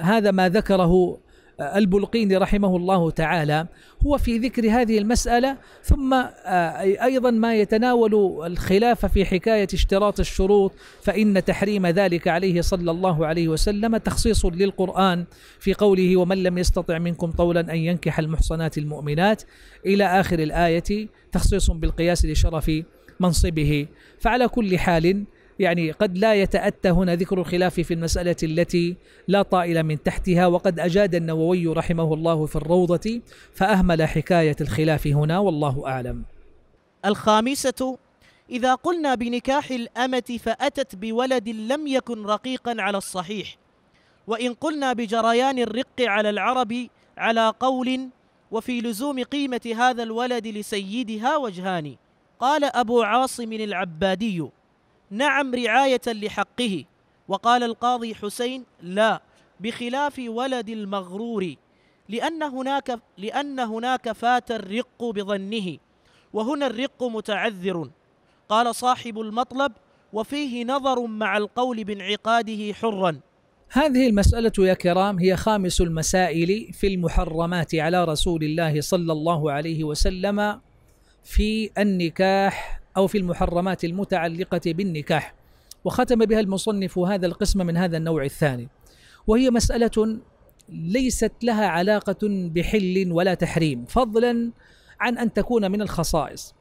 هذا ما ذكره البلقيني رحمه الله تعالى هو في ذكر هذه المسألة ثم آه، أيضا ما يتناول الخلاف في حكاية اشتراط الشروط فإن تحريم ذلك عليه صلى الله عليه وسلم تخصيص للقرآن في قوله ومن لم يستطع منكم طولا أن ينكح المحصنات المؤمنات إلى آخر الآية تخصيص بالقياس لشرف منصبه فعلى كل حال يعني قد لا يتأتى هنا ذكر الخلاف في المسألة التي لا طائل من تحتها وقد أجاد النووي رحمه الله في الروضة فأهمل حكاية الخلاف هنا والله أعلم الخامسة إذا قلنا بنكاح الأمة فأتت بولد لم يكن رقيقا على الصحيح وإن قلنا بجريان الرق على العرب على قول وفي لزوم قيمة هذا الولد لسيدها وجهان قال أبو عاصم العبادي نعم رعاية لحقه وقال القاضي حسين لا بخلاف ولد المغرور لأن هناك لأن هناك فات الرق بظنه وهنا الرق متعذر قال صاحب المطلب وفيه نظر مع القول بانعقاده حرا هذه المسألة يا كرام هي خامس المسائل في المحرمات على رسول الله صلى الله عليه وسلم في النكاح أو في المحرمات المتعلقة بالنكاح وختم بها المصنف هذا القسم من هذا النوع الثاني وهي مسألة ليست لها علاقة بحل ولا تحريم فضلا عن أن تكون من الخصائص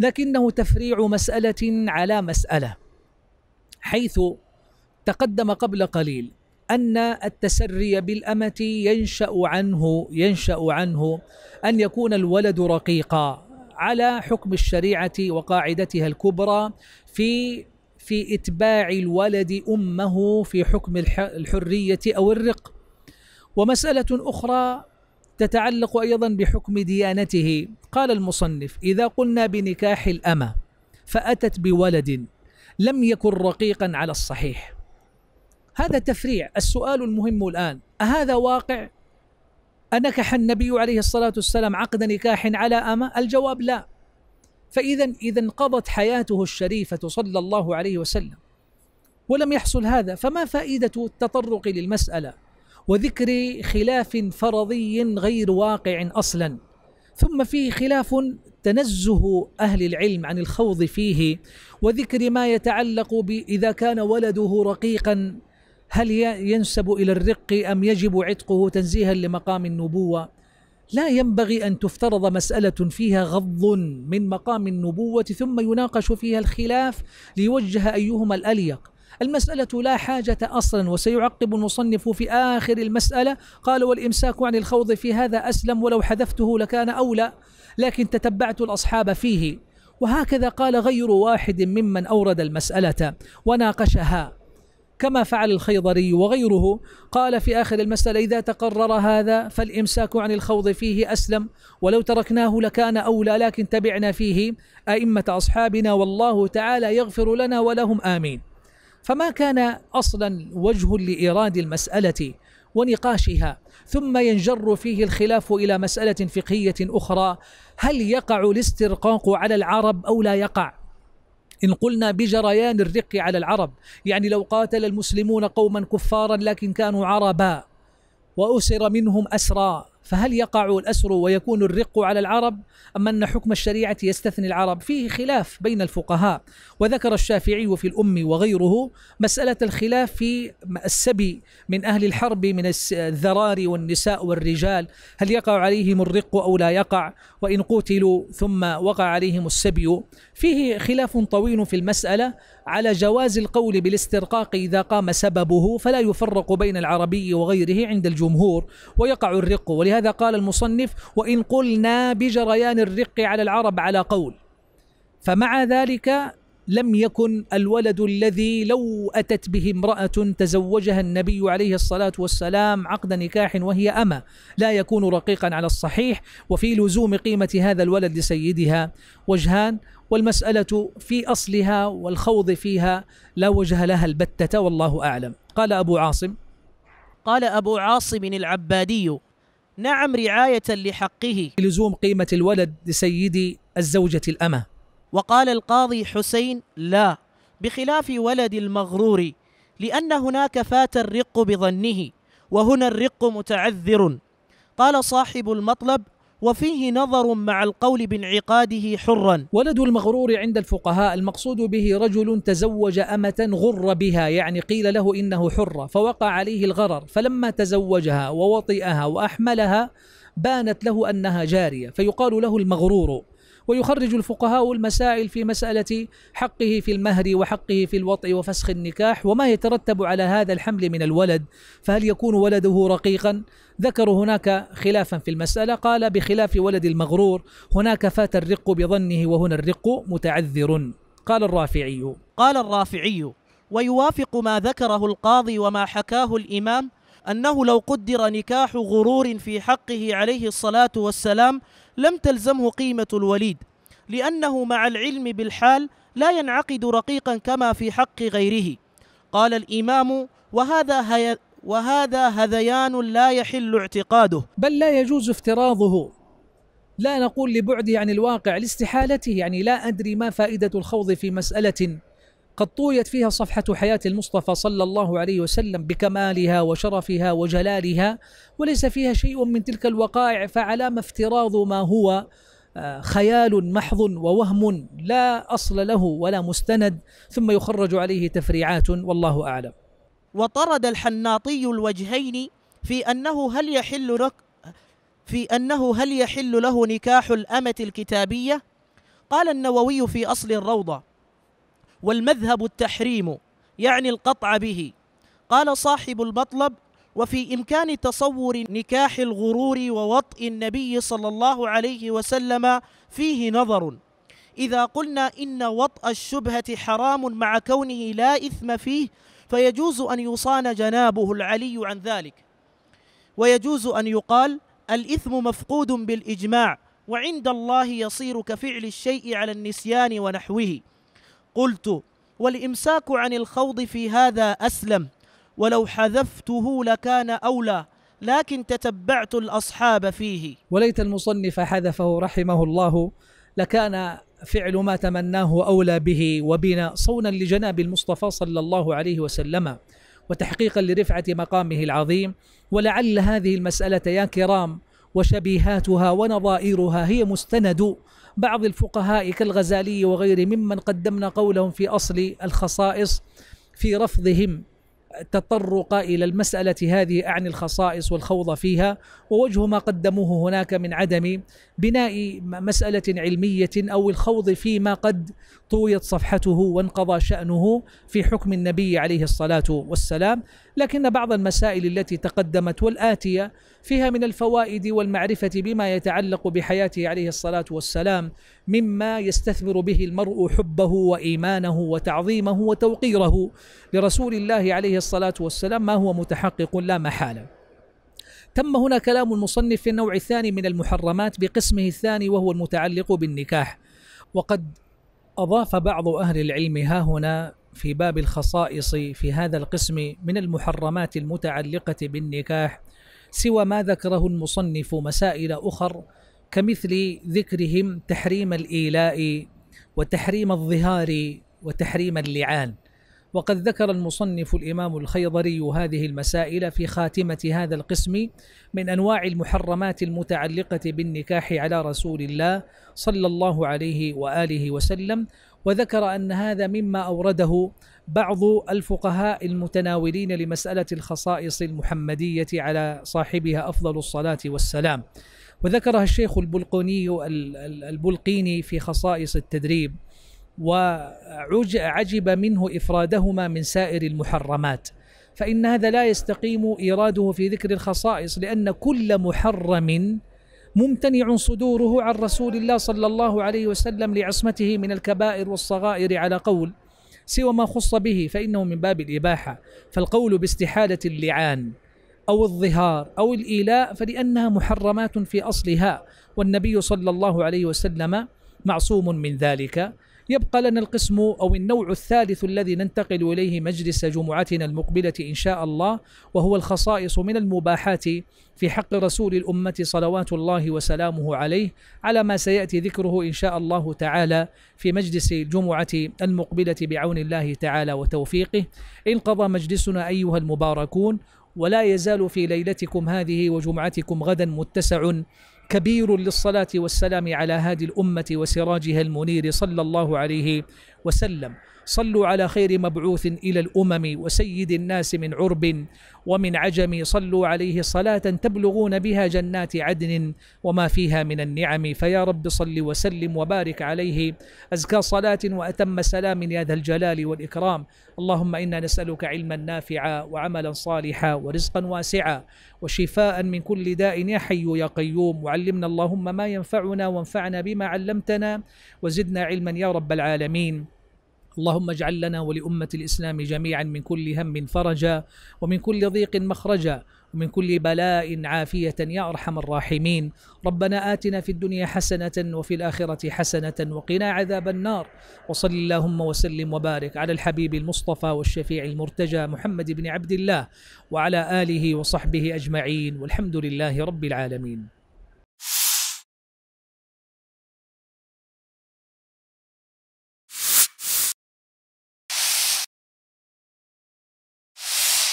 لكنه تفريع مسألة على مسألة حيث تقدم قبل قليل أن التسري بالأمة ينشأ عنه ينشأ عنه أن يكون الولد رقيقا على حكم الشريعه وقاعدتها الكبرى في في اتباع الولد امه في حكم الحريه او الرق ومساله اخرى تتعلق ايضا بحكم ديانته قال المصنف اذا قلنا بنكاح الامه فاتت بولد لم يكن رقيقا على الصحيح هذا تفريع السؤال المهم الان أهذا واقع أنكح النبي عليه الصلاة والسلام عقد نكاح على أمة؟ الجواب لا فإذا إذا انقضت حياته الشريفة صلى الله عليه وسلم ولم يحصل هذا فما فائدة التطرق للمسألة وذكر خلاف فرضي غير واقع أصلا ثم فيه خلاف تنزه أهل العلم عن الخوض فيه وذكر ما يتعلق بإذا كان ولده رقيقا هل ينسب الى الرق ام يجب عتقه تنزيها لمقام النبوه لا ينبغي ان تفترض مساله فيها غض من مقام النبوه ثم يناقش فيها الخلاف ليوجه ايهما الاليق المسألة لا حاجة أصلا وسيعقب المصنف في آخر المسألة قال والإمساك عن الخوض في هذا أسلم ولو حذفته لكان أولى لكن تتبعت الأصحاب فيه وهكذا قال غير واحد ممن أورد المسألة وناقشها كما فعل الخيضري وغيره قال في آخر المسألة إذا تقرر هذا فالإمساك عن الخوض فيه أسلم ولو تركناه لكان أولى لكن تبعنا فيه أئمة أصحابنا والله تعالى يغفر لنا ولهم آمين فما كان أصلا وجه لإيراد المسألة ونقاشها ثم ينجر فيه الخلاف إلى مسألة فقهية أخرى هل يقع الاسترقاق على العرب أو لا يقع إن قلنا بجريان الرق على العرب يعني لو قاتل المسلمون قوما كفارا لكن كانوا عربا وأسر منهم أسرى فهل يقع الأسر ويكون الرق على العرب أم أن حكم الشريعة يستثني العرب فيه خلاف بين الفقهاء وذكر الشافعي في الأم وغيره مسألة الخلاف في السبي من أهل الحرب من الذرار والنساء والرجال هل يقع عليهم الرق أو لا يقع وإن قتلوا ثم وقع عليهم السبي فيه خلاف طويل في المسألة على جواز القول بالاسترقاق إذا قام سببه فلا يفرق بين العربي وغيره عند الجمهور ويقع الرق ولهذا قال المصنف وإن قلنا بجريان الرق على العرب على قول فمع ذلك لم يكن الولد الذي لو أتت به امرأة تزوجها النبي عليه الصلاة والسلام عقد نكاح وهي أما لا يكون رقيقا على الصحيح وفي لزوم قيمة هذا الولد لسيدها وجهان والمسألة في أصلها والخوض فيها لا وجه لها البتة والله أعلم قال أبو عاصم قال أبو عاصم العبادي نعم رعاية لحقه لزوم قيمة الولد لسيد الزوجة الأمة وقال القاضي حسين لا بخلاف ولد المغرور لأن هناك فات الرق بظنه وهنا الرق متعذر قال صاحب المطلب وفيه نظر مع القول بانعقاده حرا ولد المغرور عند الفقهاء المقصود به رجل تزوج أمة غر بها يعني قيل له إنه حرة فوقع عليه الغرر فلما تزوجها ووطئها وأحملها بانت له أنها جارية فيقال له المغرور ويخرج الفقهاء المسائل في مسألة حقه في المهر وحقه في الوطء وفسخ النكاح وما يترتب على هذا الحمل من الولد فهل يكون ولده رقيقا ذكروا هناك خلافا في المسألة قال بخلاف ولد المغرور هناك فات الرق بظنه وهنا الرق متعذر قال الرافعي قال الرافعي ويوافق ما ذكره القاضي وما حكاه الإمام أنه لو قدر نكاح غرور في حقه عليه الصلاة والسلام لم تلزمه قيمة الوليد لأنه مع العلم بالحال لا ينعقد رقيقا كما في حق غيره قال الإمام وهذا هي وهذا هذيان لا يحل اعتقاده بل لا يجوز افتراضه لا نقول لبعده عن الواقع لاستحالته يعني لا أدري ما فائدة الخوض في مسألة قد طويت فيها صفحة حياة المصطفى صلى الله عليه وسلم بكمالها وشرفها وجلالها وليس فيها شيء من تلك الوقائع فعلام افتراض ما هو آه، خيال محض ووهم لا أصل له ولا مستند ثم يخرج عليه تفريعات والله أعلم وطرد الحناطي الوجهين في أنه هل يحل لك في أنه هل يحل له نكاح الأمة الكتابية قال النووي في أصل الروضة والمذهب التحريم يعني القطع به قال صاحب المطلب وفي إمكان تصور نكاح الغرور ووطئ النبي صلى الله عليه وسلم فيه نظر إذا قلنا إن وطء الشبهة حرام مع كونه لا إثم فيه فيجوز أن يصان جنابه العلي عن ذلك ويجوز أن يقال الإثم مفقود بالإجماع وعند الله يصير كفعل الشيء على النسيان ونحوه قلت والإمساك عن الخوض في هذا أسلم ولو حذفته لكان أولى لكن تتبعت الأصحاب فيه وليت المصنف حذفه رحمه الله لكان فعل ما تمناه أولى به وبنا صونا لجناب المصطفى صلى الله عليه وسلم وتحقيقا لرفعة مقامه العظيم ولعل هذه المسألة يا كرام وشبيهاتها ونظائرها هي مستند بعض الفقهاء كالغزالي وغيره ممن قدمنا قولهم في أصل الخصائص في رفضهم التطرق الى المساله هذه عن الخصائص والخوض فيها ووجه ما قدموه هناك من عدم بناء مساله علميه او الخوض فيما قد طويت صفحته وانقضى شانه في حكم النبي عليه الصلاه والسلام لكن بعض المسائل التي تقدمت والاتيه فيها من الفوائد والمعرفه بما يتعلق بحياته عليه الصلاه والسلام مما يستثمر به المرء حبه وايمانه وتعظيمه وتوقيره لرسول الله عليه عليه الصلاة والسلام ما هو متحقق لا محالة تم هنا كلام المصنف في النوع الثاني من المحرمات بقسمه الثاني وهو المتعلق بالنكاح وقد أضاف بعض أهل العلم ها هنا في باب الخصائص في هذا القسم من المحرمات المتعلقة بالنكاح سوى ما ذكره المصنف مسائل أخر كمثل ذكرهم تحريم الإيلاء وتحريم الظهار وتحريم اللعان وقد ذكر المصنف الامام الخيضري هذه المسائل في خاتمه هذا القسم من انواع المحرمات المتعلقه بالنكاح على رسول الله صلى الله عليه واله وسلم وذكر ان هذا مما اورده بعض الفقهاء المتناولين لمساله الخصائص المحمديه على صاحبها افضل الصلاه والسلام وذكرها الشيخ البلقوني البلقيني في خصائص التدريب وعجب منه إفرادهما من سائر المحرمات فإن هذا لا يستقيم إيراده في ذكر الخصائص لأن كل محرم ممتنع صدوره عن رسول الله صلى الله عليه وسلم لعصمته من الكبائر والصغائر على قول سوى ما خص به فإنه من باب الإباحة فالقول باستحالة اللعان أو الظهار أو الإيلاء فلأنها محرمات في أصلها والنبي صلى الله عليه وسلم معصوم من ذلك يبقى لنا القسم أو النوع الثالث الذي ننتقل إليه مجلس جمعتنا المقبلة إن شاء الله وهو الخصائص من المباحات في حق رسول الأمة صلوات الله وسلامه عليه على ما سيأتي ذكره إن شاء الله تعالى في مجلس الجمعة المقبلة بعون الله تعالى وتوفيقه انقضى مجلسنا أيها المباركون ولا يزال في ليلتكم هذه وجمعتكم غدا متسع كبير للصلاة والسلام على هذه الأمة وسراجها المنير صلى الله عليه وسلم صلوا على خير مبعوث إلى الأمم وسيد الناس من عرب ومن عجم صلوا عليه صلاة تبلغون بها جنات عدن وما فيها من النعم فيا رب صل وسلم وبارك عليه أزكى صلاة وأتم سلام يا ذا الجلال والإكرام اللهم إنا نسألك علما نافعا وعملا صالحا ورزقا واسعا وشفاء من كل داء يا حي يا قيوم وعلمنا اللهم ما ينفعنا وانفعنا بما علمتنا وزدنا علما يا رب العالمين اللهم اجعل لنا ولأمة الإسلام جميعا من كل هم فرجا ومن كل ضيق مخرجا ومن كل بلاء عافية يا أرحم الراحمين ربنا آتنا في الدنيا حسنة وفي الآخرة حسنة وقنا عذاب النار وصل اللهم وسلم وبارك على الحبيب المصطفى والشفيع المرتجى محمد بن عبد الله وعلى آله وصحبه أجمعين والحمد لله رب العالمين